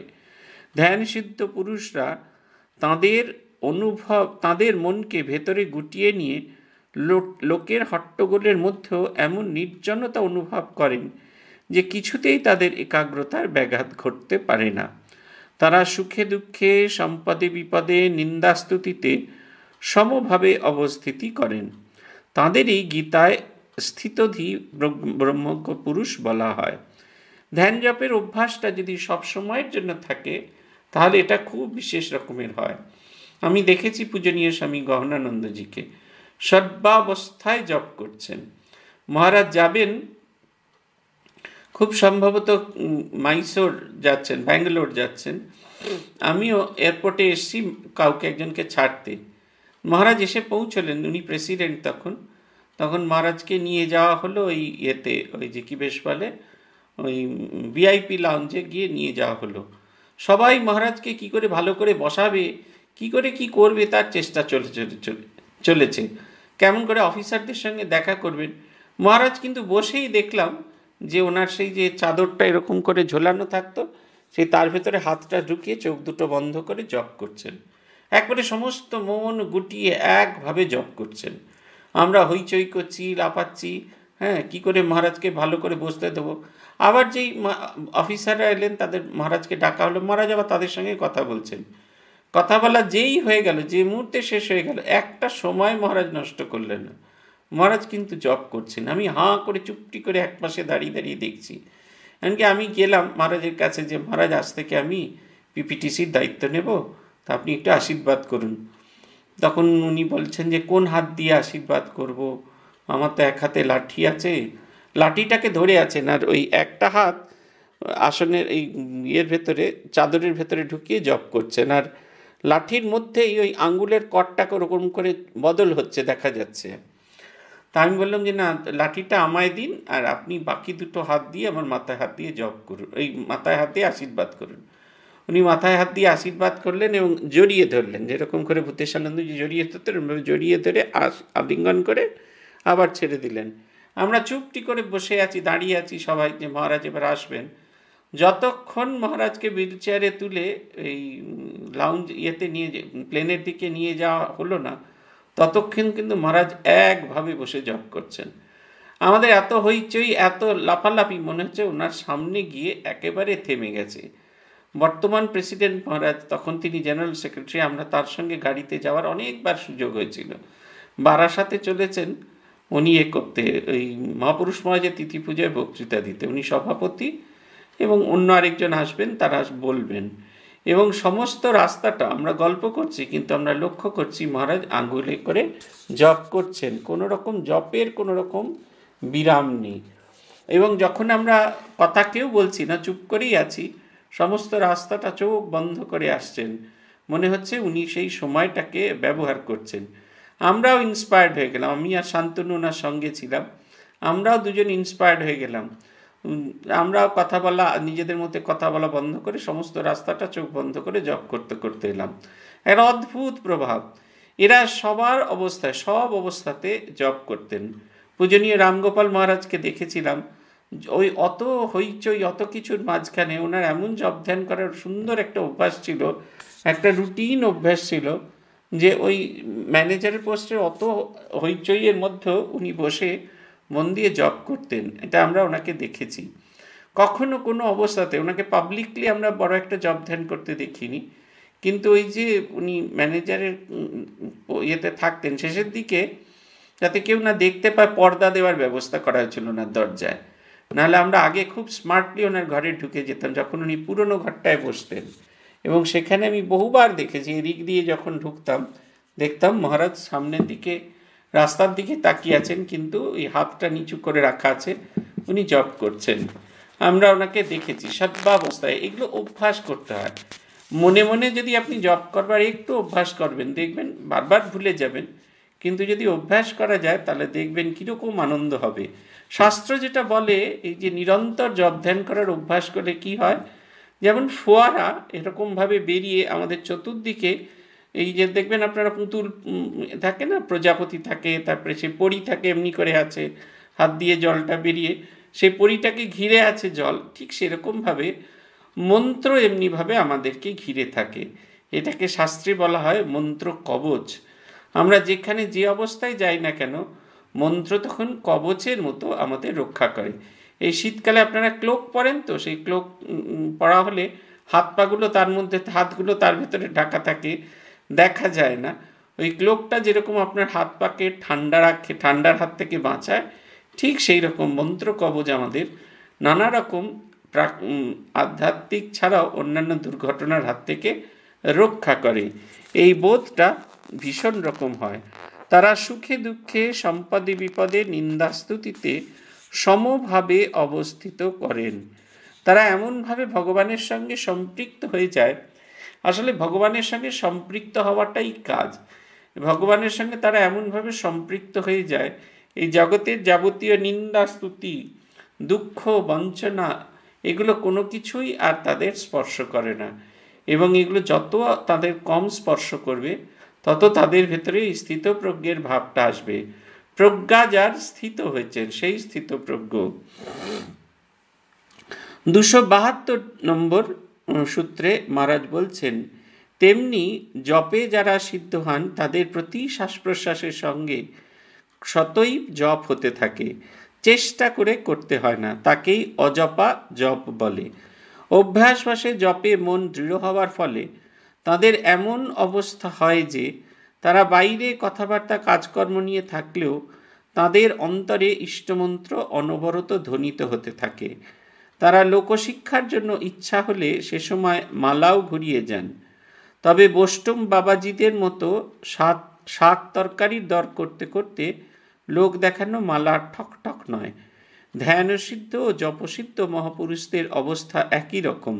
ধ্যান সিদ্ধ পুরুষরা তাদের অনুভব তাদের মনকে ভেতরে গুটিয়ে নিয়ে লোকের হট্টগোলের মধ্যেও এমন নির্জনতা অনুভব করেন যে কিছুতেই তাদের একাগ্রতার ব্যাঘাত ঘটতে পারে না তারা সুখে দুঃখে সম্পদে বিপদে নিন্দাস্তুতিতে সমভাবে অবস্থিতি করেন তাঁদেরই গীতায় স্থিতধি ব্রহ্মজ্ঞ পুরুষ বলা হয় ধ্যান জপের অভ্যাসটা যদি সবসময়ের জন্য থাকে তাহলে এটা খুব বিশেষ রকমের হয় আমি দেখেছি পূজনীয় স্বামী গহনানন্দজিকে সর্বাবস্থায় জপ করছেন মহারাজ যাবেন খুব সম্ভবত মাইসোর যাচ্ছেন ব্যাঙ্গালোর যাচ্ছেন আমিও এয়ারপোর্টে এসেছি কাউকে একজনকে ছাড়তে মহারাজ এসে পৌঁছলেন উনি প্রেসিডেন্ট তখন তখন মহারাজকে নিয়ে যাওয়া হলো ওই ইয়েতে ওই যে কী বেশ বলে ওই ভিআইপি লাউঞ্জে গিয়ে নিয়ে যাওয়া হলো সবাই মহারাজকে কি করে ভালো করে বসাবে কি করে কি করবে তার চেষ্টা চলে চলে চলেছে কেমন করে অফিসারদের সঙ্গে দেখা করবেন মহারাজ কিন্তু বসেই দেখলাম যে ওনার সেই যে চাদরটা এরকম করে ঝোলানো থাকতো সেই তার ভেতরে হাতটা ঢুকিয়ে চোখ দুটো বন্ধ করে জপ করছেন একবারে সমস্ত মন গুটিয়ে একভাবে জপ করছেন আমরা হইচই করছি লাপাচ্ছি হ্যাঁ কি করে মহারাজকে ভালো করে বসতে দেবো আবার যেই অফিসাররা এলেন তাদের মহারাজকে ডাকা হলো মহারাজ আবার তাদের সঙ্গে কথা বলছেন কথা বলা যেই হয়ে গেল যে মুহূর্তে শেষ হয়ে গেল একটা সময় মহারাজ নষ্ট করলেন না মহারাজ কিন্তু জপ করছেন আমি হাঁ করে চুপটি করে এক পাশে দাঁড়িয়ে দাঁড়িয়ে দেখছি এমনকি আমি গেলাম মহারাজের কাছে যে মহারাজ আজ থেকে আমি পিপিটিসির দায়িত্ব নেব তা আপনি একটু আশীর্বাদ করুন তখন উনি বলছেন যে কোন হাত দিয়ে আশীর্বাদ করব আমার তো এক হাতে লাঠি আছে লাঠিটাকে ধরে আছেন আর ওই একটা হাত আসনের এই ইয়ের ভেতরে চাদরের ভেতরে ঢুকিয়ে জপ করছেন আর লাঠির মধ্যেই ওই আঙ্গুলের কটটাকে ওরকম করে বদল হচ্ছে দেখা যাচ্ছে তা আমি বললাম যে না লাঠিটা আমায় দিন আর আপনি বাকি দুটো হাত দিয়ে আমার মাথায় হাত দিয়ে জব করুন এই মাথায় হাত দিয়ে আশীর্বাদ করুন উনি মাথায় হাত দিয়ে আশীর্বাদ করলেন এবং জড়িয়ে ধরলেন যেরকম করে ভূতেশানন্দ যে জড়িয়ে ধরতেন জড়িয়ে ধরে আস আলিঙ্গন করে আবার ছেড়ে দিলেন আমরা চুপটি করে বসে আছি দাঁড়িয়ে আছি সবাই যে মহারাজ এবার আসবেন যতক্ষণ মহারাজকে হুইল চেয়ারে তুলে এই লাউঞ্জ ইয়েতে নিয়ে প্লেনের দিকে নিয়ে যাওয়া হলো না ততক্ষণ কিন্তু মহারাজ একভাবে বসে জপ করছেন আমাদের এত হইচই এত লাফালাফি মনে হচ্ছে ওনার সামনে গিয়ে একেবারে থেমে গেছে বর্তমান প্রেসিডেন্ট মহারাজ তখন তিনি জেনারেল সেক্রেটারি আমরা তার সঙ্গে গাড়িতে যাওয়ার অনেকবার সুযোগ হয়েছিল বারাসাতে চলেছেন উনি এ করতে ওই মহাপুরুষ মহাজে তিথি পূজায় বক্তৃতা দিতে উনি সভাপতি এবং অন্য আরেকজন আসবেন তারা বলবেন এবং সমস্ত রাস্তাটা আমরা গল্প করছি কিন্তু আমরা লক্ষ্য করছি মহারাজ আঙ্গুলে করে জপ করছেন কোনো রকম জপের কোনো রকম বিরাম নেই এবং যখন আমরা কথা কেউ বলছি না চুপ করেই আছি সমস্ত রাস্তাটা চোখ বন্ধ করে আসছেন মনে হচ্ছে উনি সেই সময়টাকে ব্যবহার করছেন আমরাও ইন্সপায়ার্ড হয়ে গেলাম আমি আর শান্তনু ওনার সঙ্গে ছিলাম আমরাও দুজন ইন্সপায়ার্ড হয়ে গেলাম আমরা কথা বলা নিজেদের মধ্যে কথা বলা বন্ধ করে সমস্ত রাস্তাটা চোখ বন্ধ করে জব করতে করতে এলাম এর অদ্ভুত প্রভাব এরা সবার অবস্থায় সব অবস্থাতে জব করতেন পূজনীয় রামগোপাল মহারাজকে দেখেছিলাম ওই অত হইচই অত কিছুর মাঝখানে ওনার এমন জব ধ্যান করার সুন্দর একটা অভ্যাস ছিল একটা রুটিন অভ্যাস ছিল যে ওই ম্যানেজারের পোস্টের অত হইচইয়ের মধ্যেও উনি বসে মন দিয়ে জব করতেন এটা আমরা ওনাকে দেখেছি কখনো কোনো অবস্থাতে ওনাকে পাবলিকলি আমরা বড় একটা জব ধ্যান করতে দেখিনি কিন্তু ওই যে উনি ম্যানেজারের ইয়েতে থাকতেন শেষের দিকে যাতে কেউ না দেখতে পায় পর্দা দেওয়ার ব্যবস্থা করা হয়েছিল ওনার দরজায় নাহলে আমরা আগে খুব স্মার্টলি ওনার ঘরে ঢুকে যেতাম যখন উনি পুরনো ঘরটায় বসতেন এবং সেখানে আমি বহুবার দেখেছি এদিক দিয়ে যখন ঢুকতাম দেখতাম মহারাজ সামনের দিকে রাস্তার দিকে তাকিয়ে আছেন কিন্তু এই হাতটা নিচু করে রাখা আছে উনি জব করছেন আমরা ওনাকে দেখেছি অবস্থায় এগুলো অভ্যাস করতে হয় মনে মনে যদি আপনি জব করবার একটু অভ্যাস করবেন দেখবেন বারবার ভুলে যাবেন কিন্তু যদি অভ্যাস করা যায় তাহলে দেখবেন কীরকম আনন্দ হবে শাস্ত্র যেটা বলে এই যে নিরন্তর জব ধ্যান করার অভ্যাস করলে কি হয় যেমন ফোয়ারা এরকমভাবে বেরিয়ে আমাদের চতুর্দিকে এই যে দেখবেন আপনারা পুতুল থাকে না প্রজাপতি থাকে তারপরে সে পরি থাকে এমনি করে আছে হাত দিয়ে জলটা বেরিয়ে সেই পরিটাকে ঘিরে আছে জল ঠিক সেরকমভাবে মন্ত্র এমনিভাবে আমাদেরকে ঘিরে থাকে এটাকে শাস্ত্রে বলা হয় মন্ত্র কবচ আমরা যেখানে যে অবস্থায় যাই না কেন মন্ত্র তখন কবচের মতো আমাদের রক্ষা করে এই শীতকালে আপনারা ক্লোক পরেন তো সেই ক্লোক পড়া হলে হাত পাগুলো তার মধ্যে হাতগুলো তার ভেতরে ঢাকা থাকে দেখা যায় না ওই ক্লোকটা যেরকম আপনার হাত পাকে ঠান্ডা রাখে ঠান্ডার হাত থেকে বাঁচায় ঠিক সেই রকম মন্ত্র কবজ আমাদের নানা রকম আধ্যাত্মিক ছাড়াও অন্যান্য দুর্ঘটনার হাত থেকে রক্ষা করে এই বোধটা ভীষণ রকম হয় তারা সুখে দুঃখে সম্পদে বিপদে নিন্দাস্তুতিতে সমভাবে অবস্থিত করেন তারা এমনভাবে ভগবানের সঙ্গে সম্পৃক্ত হয়ে যায় আসলে ভগবানের সঙ্গে সম্পৃক্ত হওয়াটাই কাজ ভগবানের সঙ্গে তারা এমনভাবে সম্পৃক্ত হয়ে যায় এই জগতের যাবতীয় নিন্দা স্তুতি দুঃখ বঞ্চনা এগুলো কোনো কিছুই আর তাদের স্পর্শ করে না এবং এগুলো যত তাদের কম স্পর্শ করবে তত তাদের ভেতরে স্থিত প্রজ্ঞের ভাবটা আসবে প্রজ্ঞা যার স্থিত হয়েছেন সেই স্থিত প্রজ্ঞ দুশো বাহাত্তর নম্বর সূত্রে মহারাজ বলছেন তেমনি জপে যারা সিদ্ধ হন তাদের প্রতি শ্বাস প্রশ্বাসের সঙ্গে শতই জপ হতে থাকে চেষ্টা করে করতে হয় না তাকেই অজপা জপ বলে অভ্যাসবাসে জপে মন দৃঢ় হওয়ার ফলে তাদের এমন অবস্থা হয় যে তারা বাইরে কথাবার্তা কাজকর্ম নিয়ে থাকলেও তাদের অন্তরে ইষ্টমন্ত্র অনবরত ধ্বনিত হতে থাকে তারা লোকশিক্ষার জন্য ইচ্ছা হলে সে সময় মালাও ঘুরিয়ে যান তবে বষ্টম বাবাজিদের মতো সাত শাক তরকারির দর করতে করতে লোক দেখানো মালা ঠকঠক নয় ধ্যানসিদ্ধ ও জপসিদ্ধ মহাপুরুষদের অবস্থা একই রকম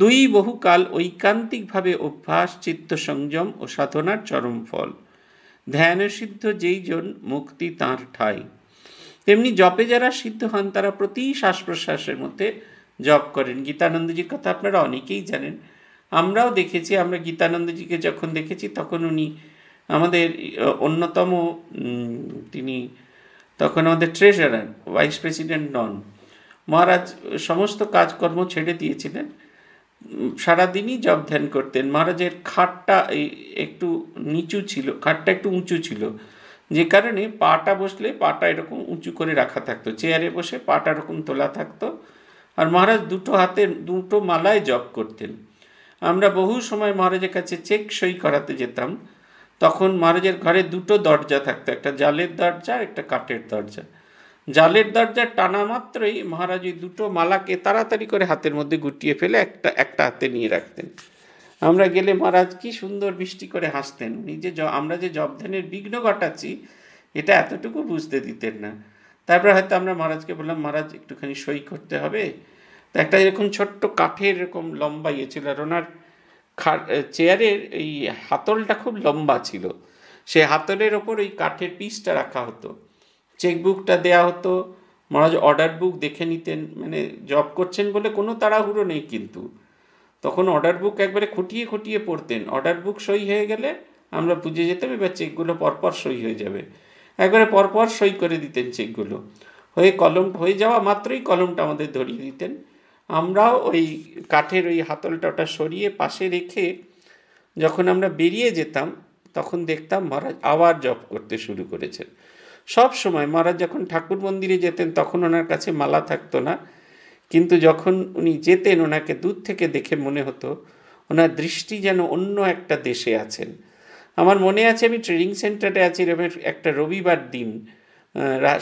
দুই বহুকাল ঐকান্তিকভাবে অভ্যাস চিত্ত সংযম ও সাধনার চরম ফল ধ্যানসিদ্ধ যেই জন মুক্তি তাঁর ঠায় তেমনি জপে যারা সিদ্ধ হন তারা প্রতি শ্বাস প্রশ্বাসের মধ্যে জপ করেন গীতানন্দজির কথা আপনারা অনেকেই জানেন আমরাও দেখেছি আমরা গীতানন্দজিকে যখন দেখেছি তখন উনি আমাদের অন্যতম তিনি তখন আমাদের ট্রেজারার ভাইস প্রেসিডেন্ট নন মহারাজ সমস্ত কাজকর্ম ছেড়ে দিয়েছিলেন সারাদিনই জব ধ্যান করতেন মহারাজের খাটটা একটু নিচু ছিল খাটটা একটু উঁচু ছিল যে কারণে পাটা বসলে পাটা এরকম উঁচু করে রাখা থাকতো চেয়ারে বসে পাটা এরকম তোলা থাকতো আর মহারাজ দুটো হাতে দুটো মালায় জপ করতেন আমরা বহু সময় মহারাজের কাছে চেক সই করাতে যেতাম তখন মহারাজের ঘরে দুটো দরজা থাকতো একটা জালের দরজা আর একটা কাঠের দরজা জালের দরজা টানা মাত্রই মহারাজ ওই দুটো মালাকে তাড়াতাড়ি করে হাতের মধ্যে গুটিয়ে ফেলে একটা একটা হাতে নিয়ে রাখতেন আমরা গেলে মহারাজ কি সুন্দর বৃষ্টি করে হাসতেন উনি যে আমরা যে জবধানের বিঘ্ন ঘটাচ্ছি এটা এতটুকু বুঝতে দিতেন না তারপরে হয়তো আমরা মহারাজকে বললাম মহারাজ একটুখানি সই করতে হবে তো একটা এরকম ছোট্ট কাঠের এরকম লম্বা ইয়ে ছিল আর ওনার চেয়ারের এই হাতলটা খুব লম্বা ছিল সে হাতলের ওপর ওই কাঠের পিসটা রাখা হতো চেকবুকটা দেয়া হতো মহারাজ অর্ডার বুক দেখে নিতেন মানে জব করছেন বলে কোনো তাড়াহুড়ো নেই কিন্তু তখন অর্ডার বুক একবারে খুঁটিয়ে খুঁটিয়ে পড়তেন অর্ডার বুক সই হয়ে গেলে আমরা বুঝে যেতাম এবার চেকগুলো পরপর সই হয়ে যাবে একবারে পরপর সই করে দিতেন চেকগুলো হয়ে কলম হয়ে যাওয়া মাত্রই কলমটা আমাদের ধরিয়ে দিতেন আমরাও ওই কাঠের ওই হাতলটা ওটা সরিয়ে পাশে রেখে যখন আমরা বেরিয়ে যেতাম তখন দেখতাম মহারাজ আবার জপ করতে শুরু করেছেন সব সময় মহারাজ যখন ঠাকুর মন্দিরে যেতেন তখন ওনার কাছে মালা থাকতো না কিন্তু যখন উনি যেতেন ওনাকে দূর থেকে দেখে মনে হতো ওনার দৃষ্টি যেন অন্য একটা দেশে আছেন আমার মনে আছে আমি ট্রেনিং সেন্টারে আছি একটা রবিবার দিন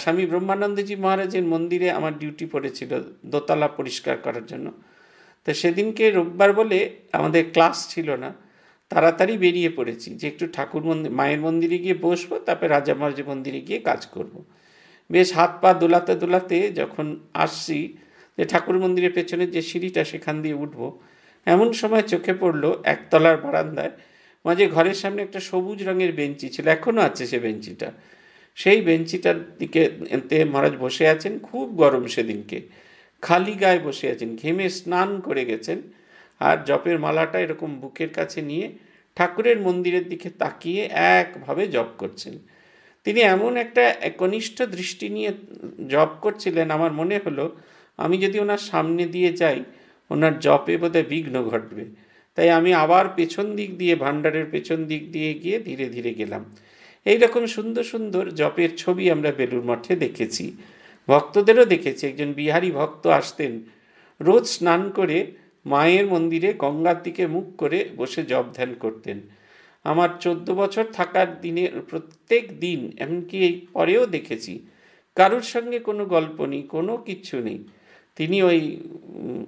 স্বামী ব্রহ্মানন্দজি মহারাজের মন্দিরে আমার ডিউটি পড়েছিল দোতলা পরিষ্কার করার জন্য তো সেদিনকে রোববার বলে আমাদের ক্লাস ছিল না তাড়াতাড়ি বেরিয়ে পড়েছি যে একটু ঠাকুর মন্দির মায়ের মন্দিরে গিয়ে বসবো তারপরে রাজা মহারাজের মন্দিরে গিয়ে কাজ করব। বেশ হাত পা দোলাতে দোলাতে যখন আসছি যে ঠাকুর মন্দিরের পেছনে যে সিঁড়িটা সেখান দিয়ে উঠবো এমন সময় চোখে পড়ল একতলার বারান্দায় মাঝে ঘরের সামনে একটা সবুজ রঙের বেঞ্চি ছিল এখনও আছে সে বেঞ্চিটা সেই বেঞ্চিটার দিকে এতে মহারাজ বসে আছেন খুব গরম সেদিনকে খালি গায়ে বসে আছেন ঘেমে স্নান করে গেছেন আর জপের মালাটা এরকম বুকের কাছে নিয়ে ঠাকুরের মন্দিরের দিকে তাকিয়ে একভাবে জপ করছেন তিনি এমন একটা একনিষ্ঠ দৃষ্টি নিয়ে জপ করছিলেন আমার মনে হলো আমি যদি ওনার সামনে দিয়ে যাই ওনার জপে বোধহয় বিঘ্ন ঘটবে তাই আমি আবার পেছন দিক দিয়ে ভাণ্ডারের পেছন দিক দিয়ে গিয়ে ধীরে ধীরে গেলাম এই রকম সুন্দর সুন্দর জপের ছবি আমরা বেলুর মঠে দেখেছি ভক্তদেরও দেখেছি একজন বিহারি ভক্ত আসতেন রোজ স্নান করে মায়ের মন্দিরে গঙ্গার দিকে মুখ করে বসে জপ ধ্যান করতেন আমার চোদ্দ বছর থাকার দিনে প্রত্যেক দিন এমনকি এই পরেও দেখেছি কারোর সঙ্গে কোনো গল্প নেই কোনো কিচ্ছু নেই তিনি ওই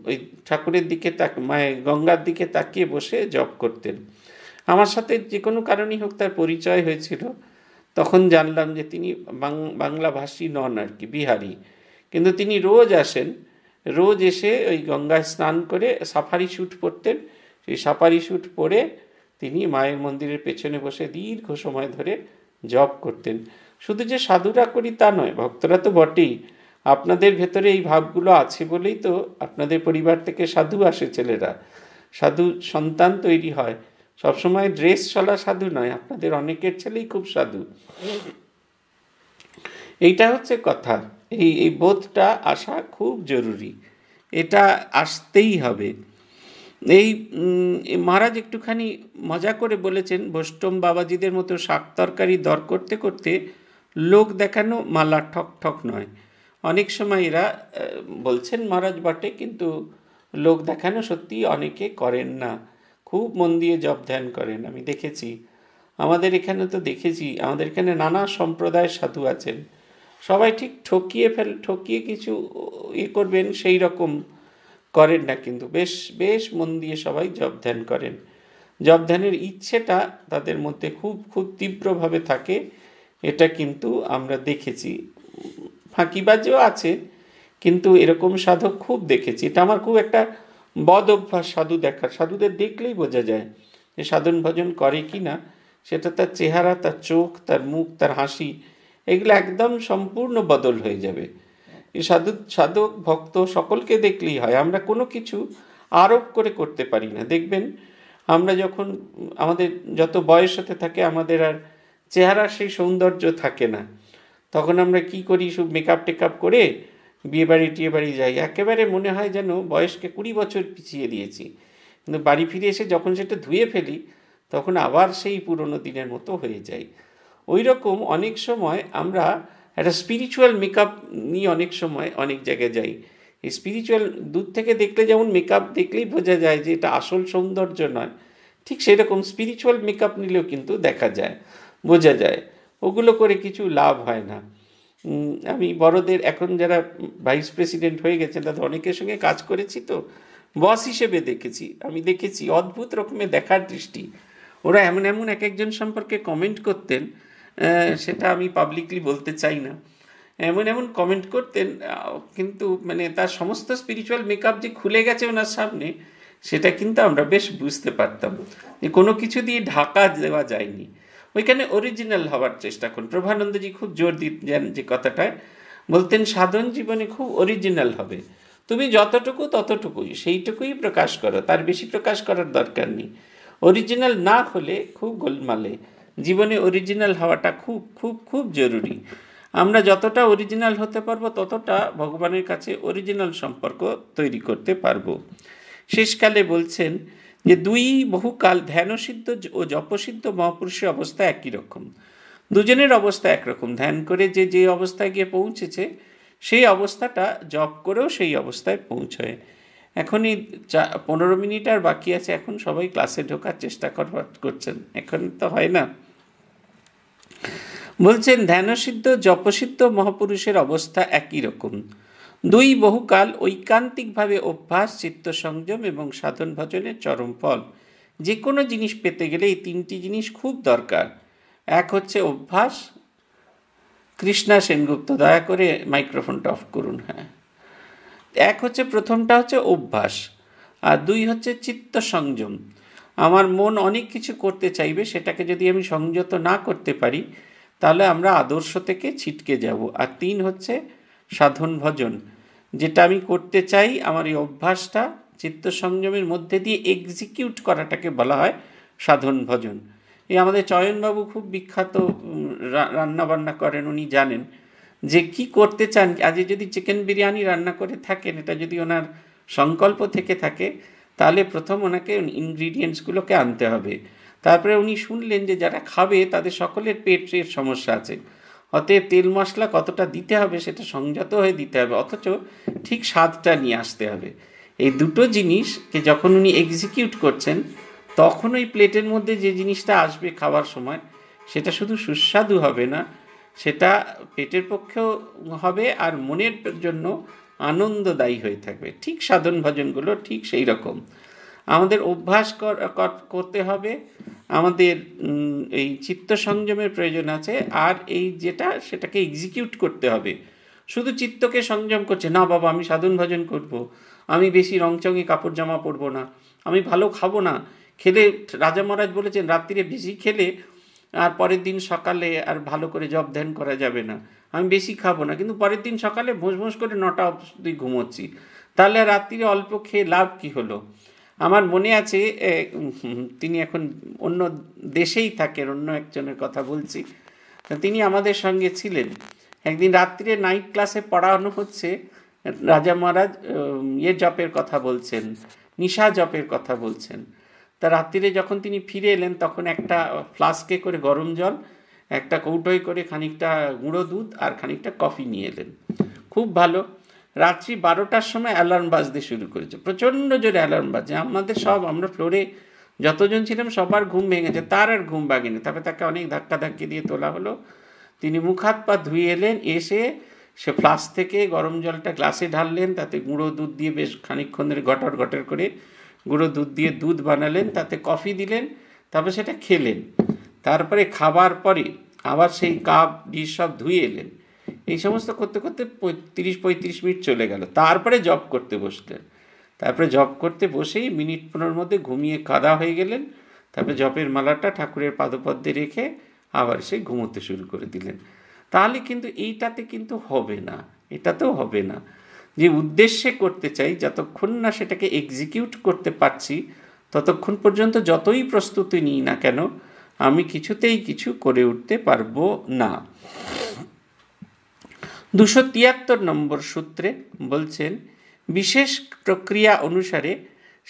ওই ঠাকুরের দিকে তাক মায়ের গঙ্গার দিকে তাকিয়ে বসে জপ করতেন আমার সাথে যে কোনো কারণেই হোক তার পরিচয় হয়েছিল তখন জানলাম যে তিনি বাংলা ভাষী নন আর কি বিহারি কিন্তু তিনি রোজ আসেন রোজ এসে ওই গঙ্গায় স্নান করে সাফারি শ্যুট পরতেন সেই সাফারি শ্যুট পরে তিনি মায়ের মন্দিরের পেছনে বসে দীর্ঘ সময় ধরে জপ করতেন শুধু যে সাধুরা করি তা নয় ভক্তরা তো বটেই আপনাদের ভেতরে এই ভাবগুলো আছে বলেই তো আপনাদের পরিবার থেকে সাধু আসে ছেলেরা সাধু সন্তান তৈরি হয় সবসময় ড্রেস চলা সাধু নয় আপনাদের অনেকের ছেলেই খুব সাধু এইটা হচ্ছে কথা এই এই বোধটা আসা খুব জরুরি এটা আসতেই হবে এই মহারাজ একটুখানি মজা করে বলেছেন বৈষ্ণব বাবাজিদের মতো শাক তরকারি দর করতে করতে লোক দেখানো মালা ঠক ঠক নয় অনেক সময় এরা বলছেন মহারাজ বটে কিন্তু লোক দেখানো সত্যি অনেকে করেন না খুব মন দিয়ে জপ ধ্যান করেন আমি দেখেছি আমাদের এখানে তো দেখেছি আমাদের এখানে নানা সম্প্রদায়ের সাধু আছেন সবাই ঠিক ঠকিয়ে ফেল ঠকিয়ে কিছু ইয়ে করবেন সেই রকম করেন না কিন্তু বেশ বেশ মন দিয়ে সবাই জপ ধ্যান করেন জপ ধ্যানের ইচ্ছেটা তাদের মধ্যে খুব খুব তীব্রভাবে থাকে এটা কিন্তু আমরা দেখেছি ফাঁকিবাজিও আছে কিন্তু এরকম সাধক খুব দেখেছি এটা আমার খুব একটা বদ অভ্যাস সাধু দেখার সাধুদের দেখলেই বোঝা যায় যে সাধন ভজন করে কি না সেটা তার চেহারা তার চোখ তার মুখ তার হাসি এগুলো একদম সম্পূর্ণ বদল হয়ে যাবে এই সাধু সাধক ভক্ত সকলকে দেখলেই হয় আমরা কোনো কিছু আরোপ করে করতে পারি না দেখবেন আমরা যখন আমাদের যত বয়স হতে থাকে আমাদের আর চেহারা সেই সৌন্দর্য থাকে না তখন আমরা কি করি সব মেকআপ টেকআপ করে বিয়ে বাড়ি টিয়ে বাড়ি যাই একেবারে মনে হয় যেন বয়সকে কুড়ি বছর পিছিয়ে দিয়েছি কিন্তু বাড়ি ফিরে এসে যখন সেটা ধুয়ে ফেলি তখন আবার সেই পুরনো দিনের মতো হয়ে যায় ওই রকম অনেক সময় আমরা একটা স্পিরিচুয়াল মেকআপ নিয়ে অনেক সময় অনেক জায়গায় যাই এই স্পিরিচুয়াল দূর থেকে দেখলে যেমন মেকআপ দেখলেই বোঝা যায় যে এটা আসল সৌন্দর্য নয় ঠিক সেরকম স্পিরিচুয়াল মেকআপ নিলেও কিন্তু দেখা যায় বোঝা যায় ওগুলো করে কিছু লাভ হয় না আমি বড়দের এখন যারা ভাইস প্রেসিডেন্ট হয়ে গেছেন তাদের অনেকের সঙ্গে কাজ করেছি তো বস হিসেবে দেখেছি আমি দেখেছি অদ্ভুত রকমের দেখার দৃষ্টি ওরা এমন এমন এক একজন সম্পর্কে কমেন্ট করতেন সেটা আমি পাবলিকলি বলতে চাই না এমন এমন কমেন্ট করতেন কিন্তু মানে তার সমস্ত স্পিরিচুয়াল মেকআপ যে খুলে গেছে ওনার সামনে সেটা কিন্তু আমরা বেশ বুঝতে পারতাম যে কোনো কিছু দিয়ে ঢাকা দেওয়া যায়নি ওইখানে অরিজিনাল হওয়ার চেষ্টা করুন প্রভানন্দজি খুব জোর দিতেন যে কথাটায় বলতেন সাধন জীবনে খুব অরিজিনাল হবে তুমি যতটুকু ততটুকুই সেইটুকুই প্রকাশ করো তার বেশি প্রকাশ করার দরকার নেই অরিজিনাল না হলে খুব গোলমালে জীবনে অরিজিনাল হওয়াটা খুব খুব খুব জরুরি আমরা যতটা অরিজিনাল হতে পারবো ততটা ভগবানের কাছে অরিজিনাল সম্পর্ক তৈরি করতে পারবো শেষকালে বলছেন যে দুই বহুকাল ধ্যানসিদ্ধ ও জপসিদ্ধ মহাপুরুষের অবস্থা একই রকম দুজনের অবস্থা একরকম ধ্যান করে যে যে অবস্থায় গিয়ে পৌঁছেছে সেই অবস্থাটা জপ করেও সেই অবস্থায় পৌঁছয় এখনই চা পনেরো মিনিট আর বাকি আছে এখন সবাই ক্লাসে ঢোকার চেষ্টা করছেন এখন তো হয় না বলছেন ধ্যানসিদ্ধ জপসিদ্ধ মহাপুরুষের অবস্থা একই রকম দুই বহুকাল ঐকান্তিকভাবে অভ্যাস চিত্ত সংযম এবং সাধন ভজনের চরম ফল যে কোনো জিনিস পেতে গেলে এই তিনটি জিনিস খুব দরকার এক হচ্ছে অভ্যাস কৃষ্ণা সেনগুপ্ত দয়া করে মাইক্রোফোনটা অফ করুন হ্যাঁ এক হচ্ছে প্রথমটা হচ্ছে অভ্যাস আর দুই হচ্ছে চিত্ত সংযম আমার মন অনেক কিছু করতে চাইবে সেটাকে যদি আমি সংযত না করতে পারি তাহলে আমরা আদর্শ থেকে ছিটকে যাব আর তিন হচ্ছে সাধন ভজন যেটা আমি করতে চাই আমার এই অভ্যাসটা চিত্ত সংযমের মধ্যে দিয়ে এক্সিকিউট করাটাকে বলা হয় সাধন ভজন এই আমাদের চয়নবাবু খুব বিখ্যাত রান্নাবান্না করেন উনি জানেন যে কি করতে চান আজকে যদি চিকেন বিরিয়ানি রান্না করে থাকেন এটা যদি ওনার সংকল্প থেকে থাকে তাহলে প্রথম ওনাকে ইনগ্রিডিয়েন্টসগুলোকে আনতে হবে তারপরে উনি শুনলেন যে যারা খাবে তাদের সকলের পেটের সমস্যা আছে অতএব তেল মশলা কতটা দিতে হবে সেটা সংযত হয়ে দিতে হবে অথচ ঠিক স্বাদটা নিয়ে আসতে হবে এই দুটো জিনিসকে যখন উনি এক্সিকিউট করছেন তখন ওই প্লেটের মধ্যে যে জিনিসটা আসবে খাওয়ার সময় সেটা শুধু সুস্বাদু হবে না সেটা পেটের পক্ষেও হবে আর মনের জন্য আনন্দদায়ী হয়ে থাকবে ঠিক সাধন ভজনগুলো ঠিক সেই রকম আমাদের অভ্যাস করতে হবে আমাদের এই চিত্ত সংযমের প্রয়োজন আছে আর এই যেটা সেটাকে এক্সিকিউট করতে হবে শুধু চিত্তকে সংযম করছে না বাবা আমি সাধন ভজন করব। আমি বেশি রংচঙে কাপড় জামা পরবো না আমি ভালো খাবো না খেলে রাজা মহারাজ বলেছেন রাত্রিরে বেশি খেলে আর পরের দিন সকালে আর ভালো করে জব ধ্যান করা যাবে না আমি বেশি খাবো না কিন্তু পরের দিন সকালে ভোঁস ভোঁস করে নটা অবধি ঘুমোচ্ছি তাহলে রাত্রিরে অল্প খেয়ে লাভ কি হলো আমার মনে আছে তিনি এখন অন্য দেশেই থাকেন অন্য একজনের কথা বলছি তিনি আমাদের সঙ্গে ছিলেন একদিন রাত্রিরে নাইট ক্লাসে পড়ানো হচ্ছে রাজা মহারাজ ইয়ে জপের কথা বলছেন নিশা জপের কথা বলছেন তা রাত্রিরে যখন তিনি ফিরে এলেন তখন একটা ফ্লাস্কে করে গরম জল একটা কৌটোয় করে খানিকটা গুঁড়ো দুধ আর খানিকটা কফি নিয়ে এলেন খুব ভালো রাত্রি বারোটার সময় অ্যালার্ম বাজতে শুরু করেছে প্রচণ্ড জোরে অ্যালার্ম বাজে আমাদের সব আমরা ফ্লোরে যতজন ছিলাম সবার ঘুম ভেঙেছে তার আর ঘুম বাগেনি তারপরে তাকে অনেক ধাক্কা ধাক্কি দিয়ে তোলা হলো তিনি মুখ হাত পা ধুয়ে এলেন এসে সে ফ্লাস্ক থেকে গরম জলটা গ্লাসে ঢাললেন তাতে গুঁড়ো দুধ দিয়ে বেশ খানিক্ষণ ধরে ঘটর ঘটর করে গুঁড়ো দুধ দিয়ে দুধ বানালেন তাতে কফি দিলেন তারপর সেটা খেলেন তারপরে খাবার পরে আবার সেই কাপ ডিশ সব ধুয়ে এলেন এই সমস্ত করতে করতে তিরিশ পঁয়ত্রিশ মিনিট চলে গেল তারপরে জব করতে বসলেন তারপরে জব করতে বসেই মিনিট পনেরোর মধ্যে ঘুমিয়ে কাদা হয়ে গেলেন তারপরে জপের মালাটা ঠাকুরের পাদপদ্মে রেখে আবার সে ঘুমোতে শুরু করে দিলেন তাহলে কিন্তু এইটাতে কিন্তু হবে না এটাতেও হবে না যে উদ্দেশ্যে করতে চাই যতক্ষণ না সেটাকে এক্সিকিউট করতে পারছি ততক্ষণ পর্যন্ত যতই প্রস্তুতি নিই না কেন আমি কিছুতেই কিছু করে উঠতে পারবো না দুশো তিয়াত্তর নম্বর সূত্রে বলছেন বিশেষ প্রক্রিয়া অনুসারে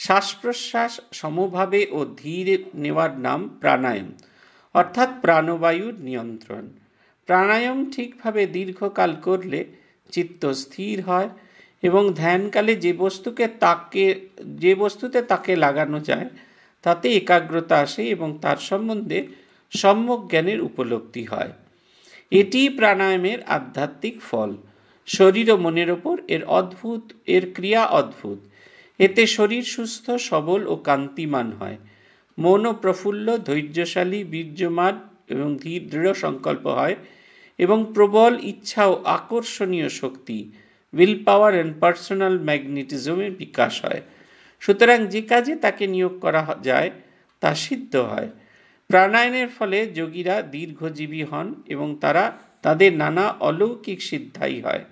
শ্বাস প্রশ্বাস সমভাবে ও ধীরে নেওয়ার নাম প্রাণায়াম অর্থাৎ প্রাণবায়ুর নিয়ন্ত্রণ প্রাণায়াম ঠিকভাবে দীর্ঘকাল করলে চিত্ত স্থির হয় এবং ধ্যানকালে যে বস্তুকে তাকে যে বস্তুতে তাকে লাগানো যায় তাতে একাগ্রতা আসে এবং তার সম্বন্ধে সম্যক জ্ঞানের উপলব্ধি হয় এটি প্রাণায়ামের আধ্যাত্মিক ফল শরীর ও মনের ওপর এর অদ্ভুত এর ক্রিয়া অদ্ভুত এতে শরীর সুস্থ সবল ও কান্তিমান হয় মনও প্রফুল্ল ধৈর্যশালী বীর্যমান এবং ধীর দৃঢ় সংকল্প হয় এবং প্রবল ইচ্ছা ও আকর্ষণীয় শক্তি উইল পাওয়ার অ্যান্ড পার্সোনাল ম্যাগনেটিজমের বিকাশ হয় সুতরাং যে কাজে তাকে নিয়োগ করা যায় তা সিদ্ধ হয় প্রাণায়নের ফলে যোগীরা দীর্ঘজীবী হন এবং তারা তাদের নানা অলৌকিক সিদ্ধাই হয়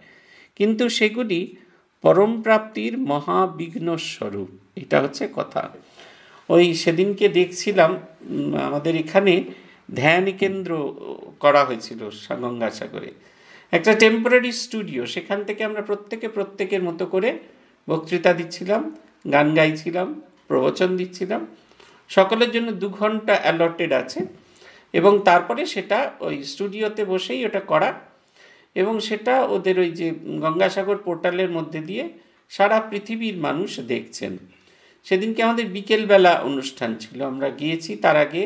কিন্তু সেগুলি পরমপ্রাপ্তির মহাবিঘ্ন স্বরূপ এটা হচ্ছে কথা ওই সেদিনকে দেখছিলাম আমাদের এখানে ধ্যান কেন্দ্র করা হয়েছিল গঙ্গাসাগরে একটা টেম্পোরারি স্টুডিও সেখান থেকে আমরা প্রত্যেকে প্রত্যেকের মতো করে বক্তৃতা দিচ্ছিলাম গান গাইছিলাম প্রবচন দিচ্ছিলাম সকলের জন্য দু ঘন্টা অ্যালটেড আছে এবং তারপরে সেটা ওই স্টুডিওতে বসেই ওটা করা এবং সেটা ওদের ওই যে গঙ্গাসাগর পোর্টালের মধ্যে দিয়ে সারা পৃথিবীর মানুষ দেখছেন সেদিনকে আমাদের বিকেলবেলা অনুষ্ঠান ছিল আমরা গিয়েছি তার আগে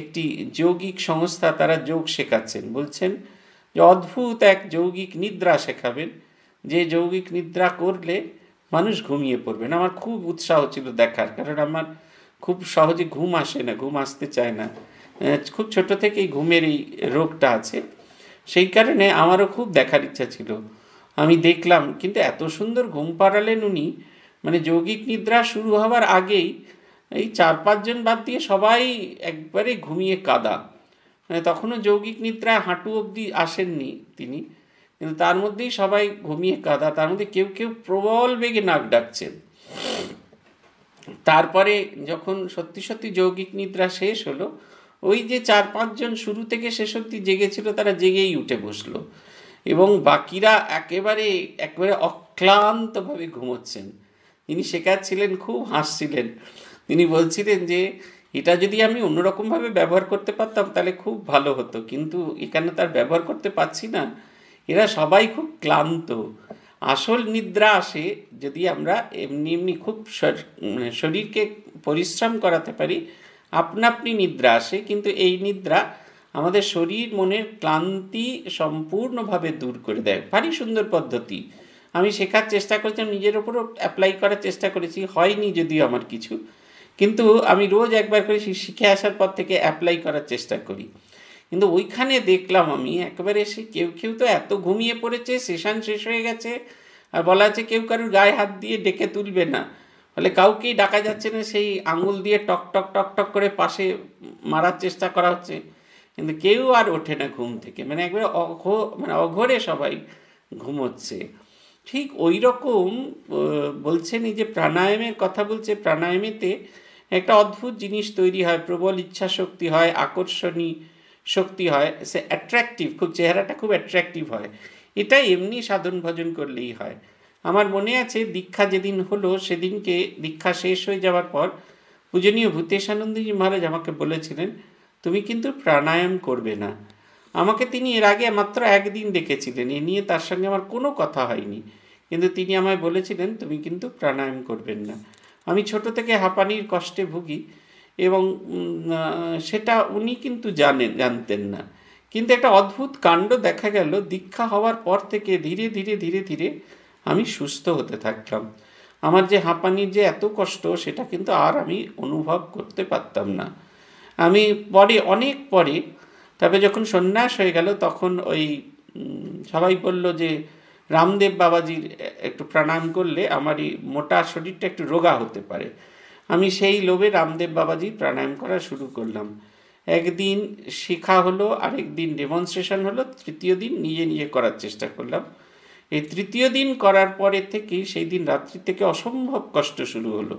একটি যৌগিক সংস্থা তারা যোগ শেখাচ্ছেন বলছেন যে অদ্ভুত এক যৌগিক নিদ্রা শেখাবেন যে যৌগিক নিদ্রা করলে মানুষ ঘুমিয়ে পড়বেন আমার খুব উৎসাহ ছিল দেখার কারণ আমার খুব সহজে ঘুম আসে না ঘুম আসতে চায় না খুব ছোট থেকেই ঘুমের এই রোগটা আছে সেই কারণে আমারও খুব দেখার ইচ্ছা ছিল আমি দেখলাম কিন্তু এত সুন্দর ঘুম পাড়ালেন উনি মানে যৌগিক নিদ্রা শুরু হওয়ার আগেই এই চার পাঁচজন বাদ দিয়ে সবাই একবারে ঘুমিয়ে কাদা মানে তখনও যৌগিক নিদ্রা হাঁটু অবধি আসেননি তিনি কিন্তু তার মধ্যেই সবাই ঘুমিয়ে কাদা তার মধ্যে কেউ কেউ প্রবল বেগে নাক ডাকছেন তারপরে যখন সত্যি সত্যি যৌগিক নিদ্রা শেষ হলো ওই যে চার পাঁচজন শুরু থেকে শেষ অব্দি জেগেছিল তারা জেগেই উঠে বসলো এবং বাকিরা একেবারে একেবারে অক্লান্তভাবে ঘুমোচ্ছেন তিনি শেখাচ্ছিলেন খুব হাসছিলেন তিনি বলছিলেন যে এটা যদি আমি অন্যরকমভাবে ব্যবহার করতে পারতাম তাহলে খুব ভালো হতো কিন্তু এখানে তার ব্যবহার করতে পারছি না এরা সবাই খুব ক্লান্ত আসল নিদ্রা আসে যদি আমরা এমনি এমনি খুব মানে শরীরকে পরিশ্রম করাতে পারি আপনা আপনি নিদ্রা আসে কিন্তু এই নিদ্রা আমাদের শরীর মনের ক্লান্তি সম্পূর্ণভাবে দূর করে দেয় ভারী সুন্দর পদ্ধতি আমি শেখার চেষ্টা করেছিলাম নিজের ওপরও অ্যাপ্লাই করার চেষ্টা করেছি হয়নি যদিও আমার কিছু কিন্তু আমি রোজ একবার করে শিখে আসার পর থেকে অ্যাপ্লাই করার চেষ্টা করি কিন্তু ওইখানে দেখলাম আমি একবারে সে কেউ কেউ তো এত ঘুমিয়ে পড়েছে সেশন শেষ হয়ে গেছে আর বলা আছে কেউ কারুর গায়ে হাত দিয়ে ডেকে তুলবে না ফলে কাউকেই ডাকা যাচ্ছে না সেই আঙুল দিয়ে টক টক টক টক করে পাশে মারার চেষ্টা করা হচ্ছে কিন্তু কেউ আর ওঠে না ঘুম থেকে মানে একবারে অঘ মানে অঘরে সবাই ঘুমোচ্ছে ঠিক ওই রকম বলছেন এই যে প্রাণায়ামের কথা বলছে প্রাণায়ামেতে একটা অদ্ভুত জিনিস তৈরি হয় প্রবল ইচ্ছাশক্তি হয় আকর্ষণী শক্তি হয় সে অ্যাট্রাকটিভ খুব চেহারাটা খুব অ্যাট্রাকটিভ হয় এটা এমনি সাধন ভজন করলেই হয় আমার মনে আছে দীক্ষা যেদিন হলো সেদিনকে দীক্ষা শেষ হয়ে যাওয়ার পর পূজনীয় ভূতেশানন্দজি মহারাজ আমাকে বলেছিলেন তুমি কিন্তু প্রাণায়াম করবে না আমাকে তিনি এর আগে মাত্র একদিন দেখেছিলেন এ নিয়ে তার সঙ্গে আমার কোনো কথা হয়নি কিন্তু তিনি আমায় বলেছিলেন তুমি কিন্তু প্রাণায়াম করবেন না আমি ছোট থেকে হাঁপানির কষ্টে ভুগি এবং সেটা উনি কিন্তু জানেন জানতেন না কিন্তু একটা অদ্ভুত কাণ্ড দেখা গেল দীক্ষা হওয়ার পর থেকে ধীরে ধীরে ধীরে ধীরে আমি সুস্থ হতে থাকলাম আমার যে হাঁপানির যে এত কষ্ট সেটা কিন্তু আর আমি অনুভব করতে পারতাম না আমি পরে অনেক পরে তবে যখন সন্ন্যাস হয়ে গেল তখন ওই সবাই বলল যে রামদেব বাবাজির একটু প্রাণায়াম করলে আমারই মোটা শরীরটা একটু রোগা হতে পারে আমি সেই লোভে রামদেব বাবাজি প্রাণায়াম করা শুরু করলাম একদিন শেখা হলো আরেক দিন ডেমনস্ট্রেশন হলো তৃতীয় দিন নিজে নিজে করার চেষ্টা করলাম এই তৃতীয় দিন করার পরে থেকেই সেই দিন রাত্রি থেকে অসম্ভব কষ্ট শুরু হলো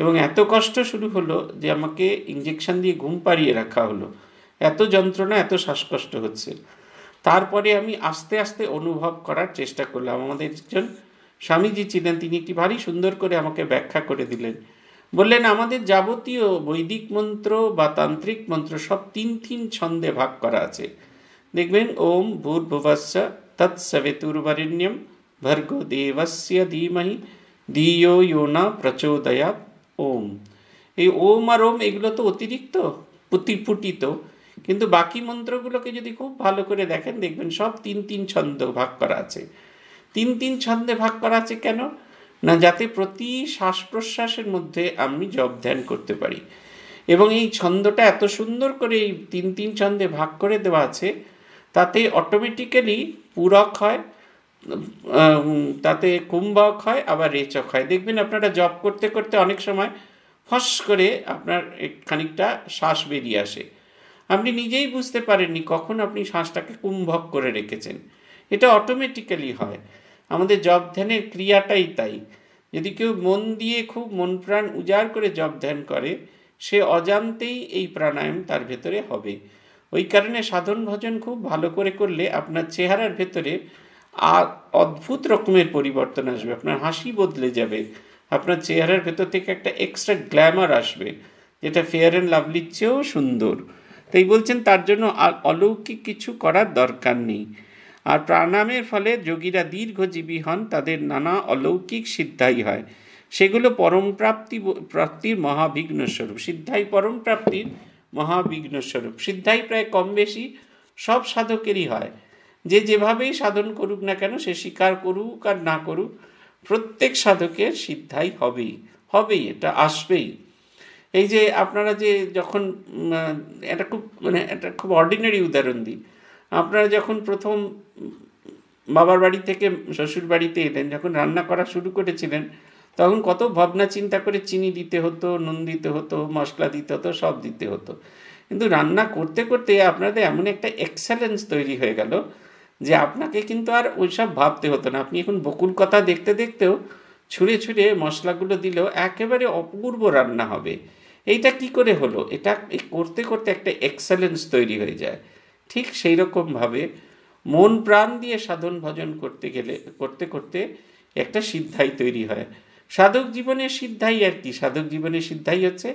এবং এত কষ্ট শুরু হলো যে আমাকে ইঞ্জেকশন দিয়ে ঘুম পাড়িয়ে রাখা হলো এত যন্ত্রণা এত শ্বাসকষ্ট হচ্ছে তারপরে আমি আস্তে আস্তে অনুভব করার চেষ্টা করলাম আমাদের একজন স্বামীজি ছিলেন তিনি একটি ভারী সুন্দর করে আমাকে ব্যাখ্যা করে দিলেন বললেন আমাদের যাবতীয় বৈদিক মন্ত্র বা তান্ত্রিক মন্ত্র সব তিন তিন ছন্দে ভাগ করা আছে দেখবেন ওম ভূর্ভুভস্য তৎসবেতুর্বরিণ্যম ভর্গ দেবস্য ধীমহি ধিও ইয়ো না প্রচোদয়া ওম এই ওম আর ওম এগুলো তো অতিরিক্ত পুটিপুটিত কিন্তু বাকি মন্ত্রগুলোকে যদি খুব ভালো করে দেখেন দেখবেন সব তিন তিন ছন্দ ভাগ করা আছে তিন তিন ছন্দে ভাগ করা আছে কেন না যাতে প্রতি শ্বাস প্রশ্বাসের মধ্যে আমি জব ধ্যান করতে পারি এবং এই ছন্দটা এত সুন্দর করে এই তিন তিন ছন্দে ভাগ করে দেওয়া আছে তাতে অটোমেটিক্যালি পূরক হয় তাতে কুম্ভক হয় আবার রেচক হয় দেখবেন আপনারা জব করতে করতে অনেক সময় ফস করে আপনার খানিকটা শ্বাস বেরিয়ে আসে আপনি নিজেই বুঝতে পারেননি কখন আপনি শ্বাসটাকে কুম্ভক করে রেখেছেন এটা অটোমেটিক্যালি হয় আমাদের জপ ধ্যানের ক্রিয়াটাই তাই যদি কেউ মন দিয়ে খুব মন প্রাণ উজাড় করে জপ ধ্যান করে সে অজান্তেই এই প্রাণায়াম তার ভেতরে হবে ওই কারণে সাধন ভজন খুব ভালো করে করলে আপনার চেহারার ভেতরে অদ্ভুত রকমের পরিবর্তন আসবে আপনার হাসি বদলে যাবে আপনার চেহারার ভেতর থেকে একটা এক্সট্রা গ্ল্যামার আসবে যেটা ফেয়ার অ্যান্ড লাভলির চেয়েও সুন্দর তাই বলছেন তার জন্য অলৌকিক কিছু করার দরকার নেই আর প্রাণায়ামের ফলে যোগীরা দীর্ঘজীবী হন তাদের নানা অলৌকিক সিদ্ধাই হয় সেগুলো পরমপ্রাপ্তি প্রাপ্তির মহাবিঘ্ন স্বরূপ সিদ্ধাই পরমপ্রাপ্তির মহাবিঘ্ন স্বরূপ সিদ্ধাই প্রায় কম বেশি সব সাধকেরই হয় যে যেভাবেই সাধন করুক না কেন সে স্বীকার করুক আর না করুক প্রত্যেক সাধকের সিদ্ধাই হবেই হবেই এটা আসবেই এই যে আপনারা যে যখন এটা খুব মানে একটা খুব অর্ডিনারি উদাহরণ দিই আপনারা যখন প্রথম বাবার বাড়ি থেকে শ্বশুর বাড়িতে এলেন যখন রান্না করা শুরু করেছিলেন তখন কত ভাবনা চিন্তা করে চিনি দিতে হতো নুন দিতে হতো মশলা দিতে হতো সব দিতে হতো কিন্তু রান্না করতে করতে আপনাদের এমন একটা এক্সেলেন্স তৈরি হয়ে গেল যে আপনাকে কিন্তু আর ওইসব ভাবতে হতো না আপনি এখন বকুল কথা দেখতে দেখতেও ছুঁড়ে ছুঁড়ে মশলাগুলো দিলেও একেবারে অপূর্ব রান্না হবে এইটা কি করে হলো এটা করতে করতে একটা এক্সেলেন্স তৈরি হয়ে যায় ঠিক সেই রকমভাবে মন প্রাণ দিয়ে সাধন ভজন করতে গেলে করতে করতে একটা সিদ্ধাই তৈরি হয় সাধক জীবনের সিদ্ধাই আর কি সাধক জীবনের সিদ্ধাই হচ্ছে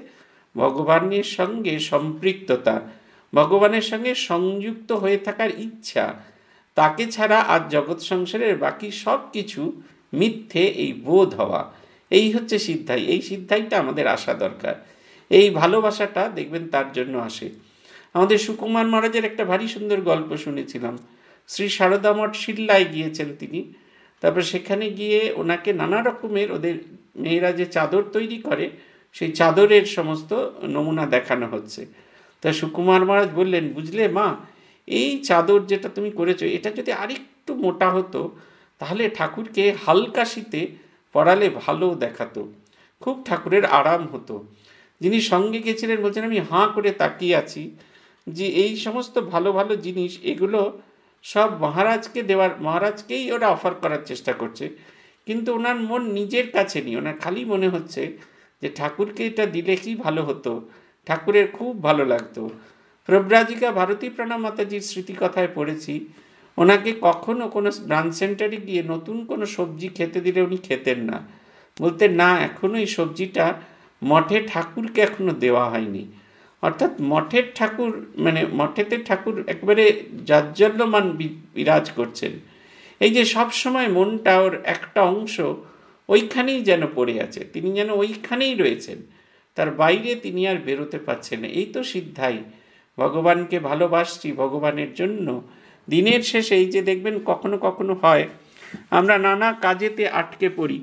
ভগবানের সঙ্গে সম্পৃক্ততা ভগবানের সঙ্গে সংযুক্ত হয়ে থাকার ইচ্ছা তাকে ছাড়া আর জগৎ সংসারের বাকি সব কিছু মিথ্যে এই বোধ হওয়া এই হচ্ছে সিদ্ধাই এই সিদ্ধাইটা আমাদের আসা দরকার এই ভালোবাসাটা দেখবেন তার জন্য আসে আমাদের সুকুমার মহারাজের একটা ভারী সুন্দর গল্প শুনেছিলাম শ্রী শারদামঠ শিল্লায় গিয়েছেন তিনি তারপর সেখানে গিয়ে ওনাকে নানা রকমের ওদের মেয়েরা যে চাদর তৈরি করে সেই চাদরের সমস্ত নমুনা দেখানো হচ্ছে তা সুকুমার মহারাজ বললেন বুঝলে মা এই চাদর যেটা তুমি করেছো এটা যদি আরেকটু মোটা হতো তাহলে ঠাকুরকে হালকা শীতে পড়ালে ভালো দেখাতো খুব ঠাকুরের আরাম হতো যিনি সঙ্গে গেছিলেন বলছেন আমি হাঁ করে তাকিয়ে আছি যে এই সমস্ত ভালো ভালো জিনিস এগুলো সব মহারাজকে দেওয়ার মহারাজকেই ওরা অফার করার চেষ্টা করছে কিন্তু ওনার মন নিজের কাছে নেই ওনার খালি মনে হচ্ছে যে ঠাকুরকে এটা দিলে কি ভালো হতো ঠাকুরের খুব ভালো লাগতো প্রব্রাজিকা ভারতী প্রাণা মাতাজির স্মৃতিকথায় পড়েছি ওনাকে কখনো কোনো ব্রাঞ্চ সেন্টারে গিয়ে নতুন কোনো সবজি খেতে দিলে উনি খেতেন না বলতে না এখনো এই সবজিটা মঠে ঠাকুরকে এখনও দেওয়া হয়নি অর্থাৎ মঠের ঠাকুর মানে মঠেতে ঠাকুর একবারে জাজ্জল্যমান বিরাজ করছেন এই যে সব সময় মনটা ওর একটা অংশ ওইখানেই যেন পড়ে আছে তিনি যেন ওইখানেই রয়েছেন তার বাইরে তিনি আর বেরোতে পারছেন এই তো সিদ্ধাই ভগবানকে ভালোবাসছি ভগবানের জন্য দিনের শেষে এই যে দেখবেন কখনো কখনো হয় আমরা নানা কাজেতে আটকে পড়ি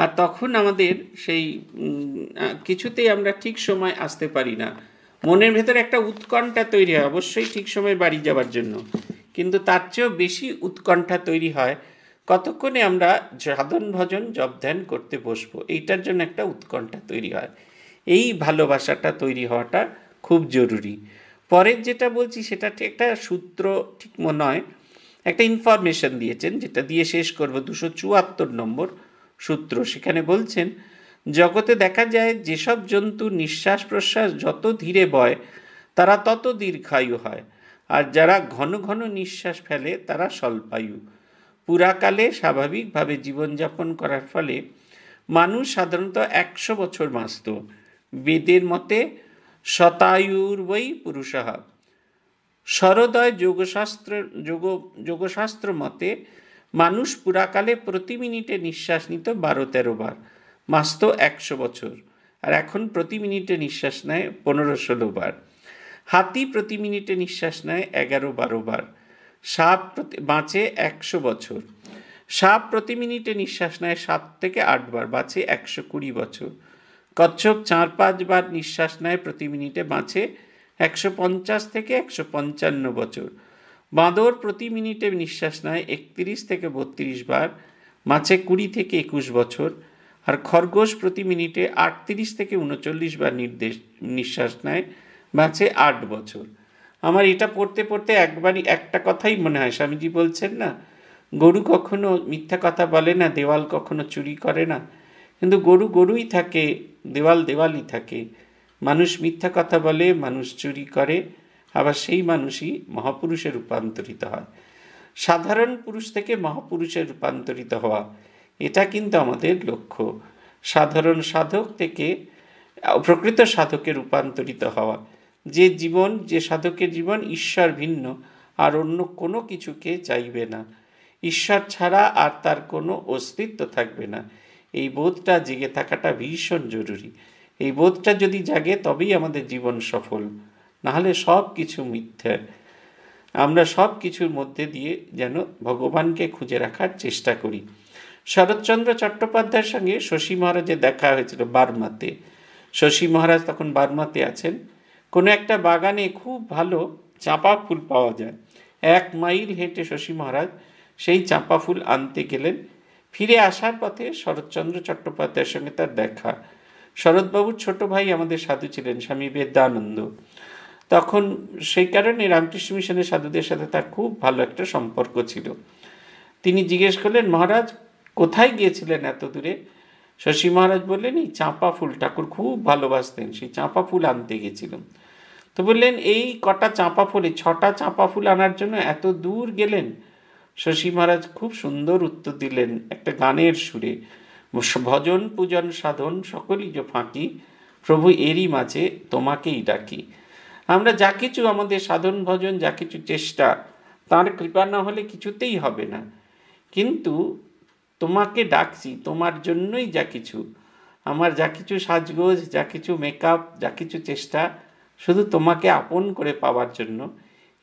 আর তখন আমাদের সেই কিছুতেই আমরা ঠিক সময় আসতে পারি না মনের ভেতরে একটা উৎকণ্ঠা তৈরি হয় অবশ্যই ঠিক সময় বাড়ি যাওয়ার জন্য কিন্তু তার চেয়েও বেশি উৎকণ্ঠা তৈরি হয় কতক্ষণে আমরা সাধন ভজন জপ ধ্যান করতে বসবো এইটার জন্য একটা উৎকণ্ঠা তৈরি হয় এই ভালোবাসাটা তৈরি হওয়াটা খুব জরুরি পরের যেটা বলছি সেটা একটা সূত্র ঠিক মনে হয় একটা ইনফরমেশন দিয়েছেন যেটা দিয়ে শেষ করব দুশো চুয়াত্তর নম্বর সূত্র সেখানে বলছেন জগতে দেখা যায় যেসব জন্তু নিঃশ্বাস প্রশ্বাস যত ধীরে বয় তারা তত দীর্ঘায়ু হয় আর যারা ঘন ঘন নিঃশ্বাস ফেলে তারা স্বল্পায়ু পুরাকালে স্বাভাবিকভাবে জীবনযাপন করার ফলে মানুষ সাধারণত একশো বছর বাঁচত বেদের মতে শতায়ুর্বই পুরুষাহ সরোদয় যোগশাস্ত্র যোগ যোগশাস্ত্র মতে মানুষ পুরাকালে প্রতি মিনিটে নিঃশ্বাস নিত বারো তেরো বার মাস তো একশো বছর আর এখন প্রতি মিনিটে নিঃশ্বাস নেয় পনেরো ষোলো বার হাতি প্রতি মিনিটে নিঃশ্বাস নেয় এগারো বারো বার সাপ প্রতি বাঁচে একশো বছর সাপ প্রতি মিনিটে নিঃশ্বাস নেয় সাত থেকে আট বার বাঁচে একশো কুড়ি বছর কচ্ছপ চার পাঁচবার নিঃশ্বাস নেয় প্রতি মিনিটে বাঁচে একশো পঞ্চাশ থেকে একশো পঞ্চান্ন বছর বাঁদর প্রতি মিনিটে নিঃশ্বাস নেয় একত্রিশ থেকে বত্রিশ বার মাছে কুড়ি থেকে একুশ বছর আর খরগোশ প্রতি মিনিটে আটত্রিশ থেকে উনচল্লিশ বার নির্দেশ নিঃশ্বাস নেয় মাছে আট বছর আমার এটা পড়তে পড়তে একবারই একটা কথাই মনে হয় স্বামীজি বলছেন না গরু কখনো মিথ্যা কথা বলে না দেওয়াল কখনো চুরি করে না কিন্তু গরু গরুই থাকে দেওয়াল দেওয়ালই থাকে মানুষ মিথ্যা কথা বলে মানুষ চুরি করে আবার সেই মানুষই মহাপুরুষে রূপান্তরিত হয় সাধারণ পুরুষ থেকে মহাপুরুষে রূপান্তরিত হওয়া এটা কিন্তু আমাদের লক্ষ্য সাধারণ সাধক থেকে প্রকৃত সাধকে রূপান্তরিত হওয়া যে জীবন যে সাধকের জীবন ঈশ্বর ভিন্ন আর অন্য কোনো কিছুকে চাইবে না ঈশ্বর ছাড়া আর তার কোনো অস্তিত্ব থাকবে না এই বোধটা জেগে থাকাটা ভীষণ জরুরি এই বোধটা যদি জাগে তবেই আমাদের জীবন সফল নাহলে সব কিছু মিথ্যে আমরা সব কিছুর মধ্যে দিয়ে যেন ভগবানকে খুঁজে রাখার চেষ্টা করি শরৎচন্দ্র চট্টোপাধ্যায়ের সঙ্গে শশী মহারাজের দেখা হয়েছিল বার্মাতে শশী মহারাজ তখন বার্মাতে আছেন কোনো একটা বাগানে খুব ভালো চাঁপা ফুল পাওয়া যায় এক মাইল হেঁটে শশী মহারাজ সেই চাঁপা ফুল আনতে গেলেন ফিরে আসার পথে শরৎচন্দ্র চট্টোপাধ্যায়ের সঙ্গে তার দেখা শরৎবাবুর ছোট ভাই আমাদের সাধু ছিলেন স্বামী বেদানন্দ তখন সেই কারণে রামকৃষ্ণ মিশনের সাধুদের সাথে তার খুব ভালো একটা সম্পর্ক ছিল তিনি জিজ্ঞেস করলেন মহারাজ কোথায় গিয়েছিলেন এত দূরে শশী মহারাজ বললেন এই চাঁপা ফুল ঠাকুর খুব ভালোবাসতেন সেই চাঁপা ফুল আনতে গেছিলাম তো বললেন এই কটা চাঁপা ফুলে ছটা চাঁপা ফুল আনার জন্য এত দূর গেলেন শশী মহারাজ খুব সুন্দর উত্তর দিলেন একটা গানের সুরে ভজন পূজন সাধন সকলই যে ফাঁকি প্রভু এরই মাঝে তোমাকেই ডাকি আমরা যা কিছু আমাদের সাধন ভজন যা কিছু চেষ্টা তার কৃপা না হলে কিছুতেই হবে না কিন্তু তোমাকে ডাকছি তোমার জন্যই যা কিছু আমার যা কিছু সাজগোজ যা কিছু মেকআপ যা কিছু চেষ্টা শুধু তোমাকে আপন করে পাওয়ার জন্য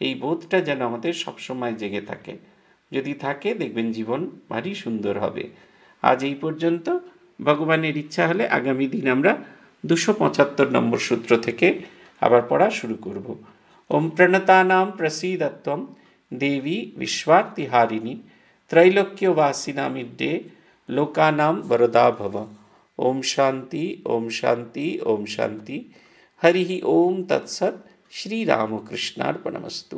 এই বোধটা যেন আমাদের সবসময় জেগে থাকে যদি থাকে দেখবেন জীবন ভারী সুন্দর হবে আজ এই পর্যন্ত ভগবানের ইচ্ছা হলে আগামী দিন আমরা দুশো পঁচাত্তর নম্বর সূত্র থেকে আবার পড়া শুরু করব ওম প্রণতানাম প্রসীদত্বম দেবী বিশ্বর্তিহারিণী त्रैलोक्यवासिनामिड्डे लोकानां वरदा भव ओम शांति ओम शांति ओम शांति हरि ओम तत्सत श्री रामकृष्णार्पणमस्तु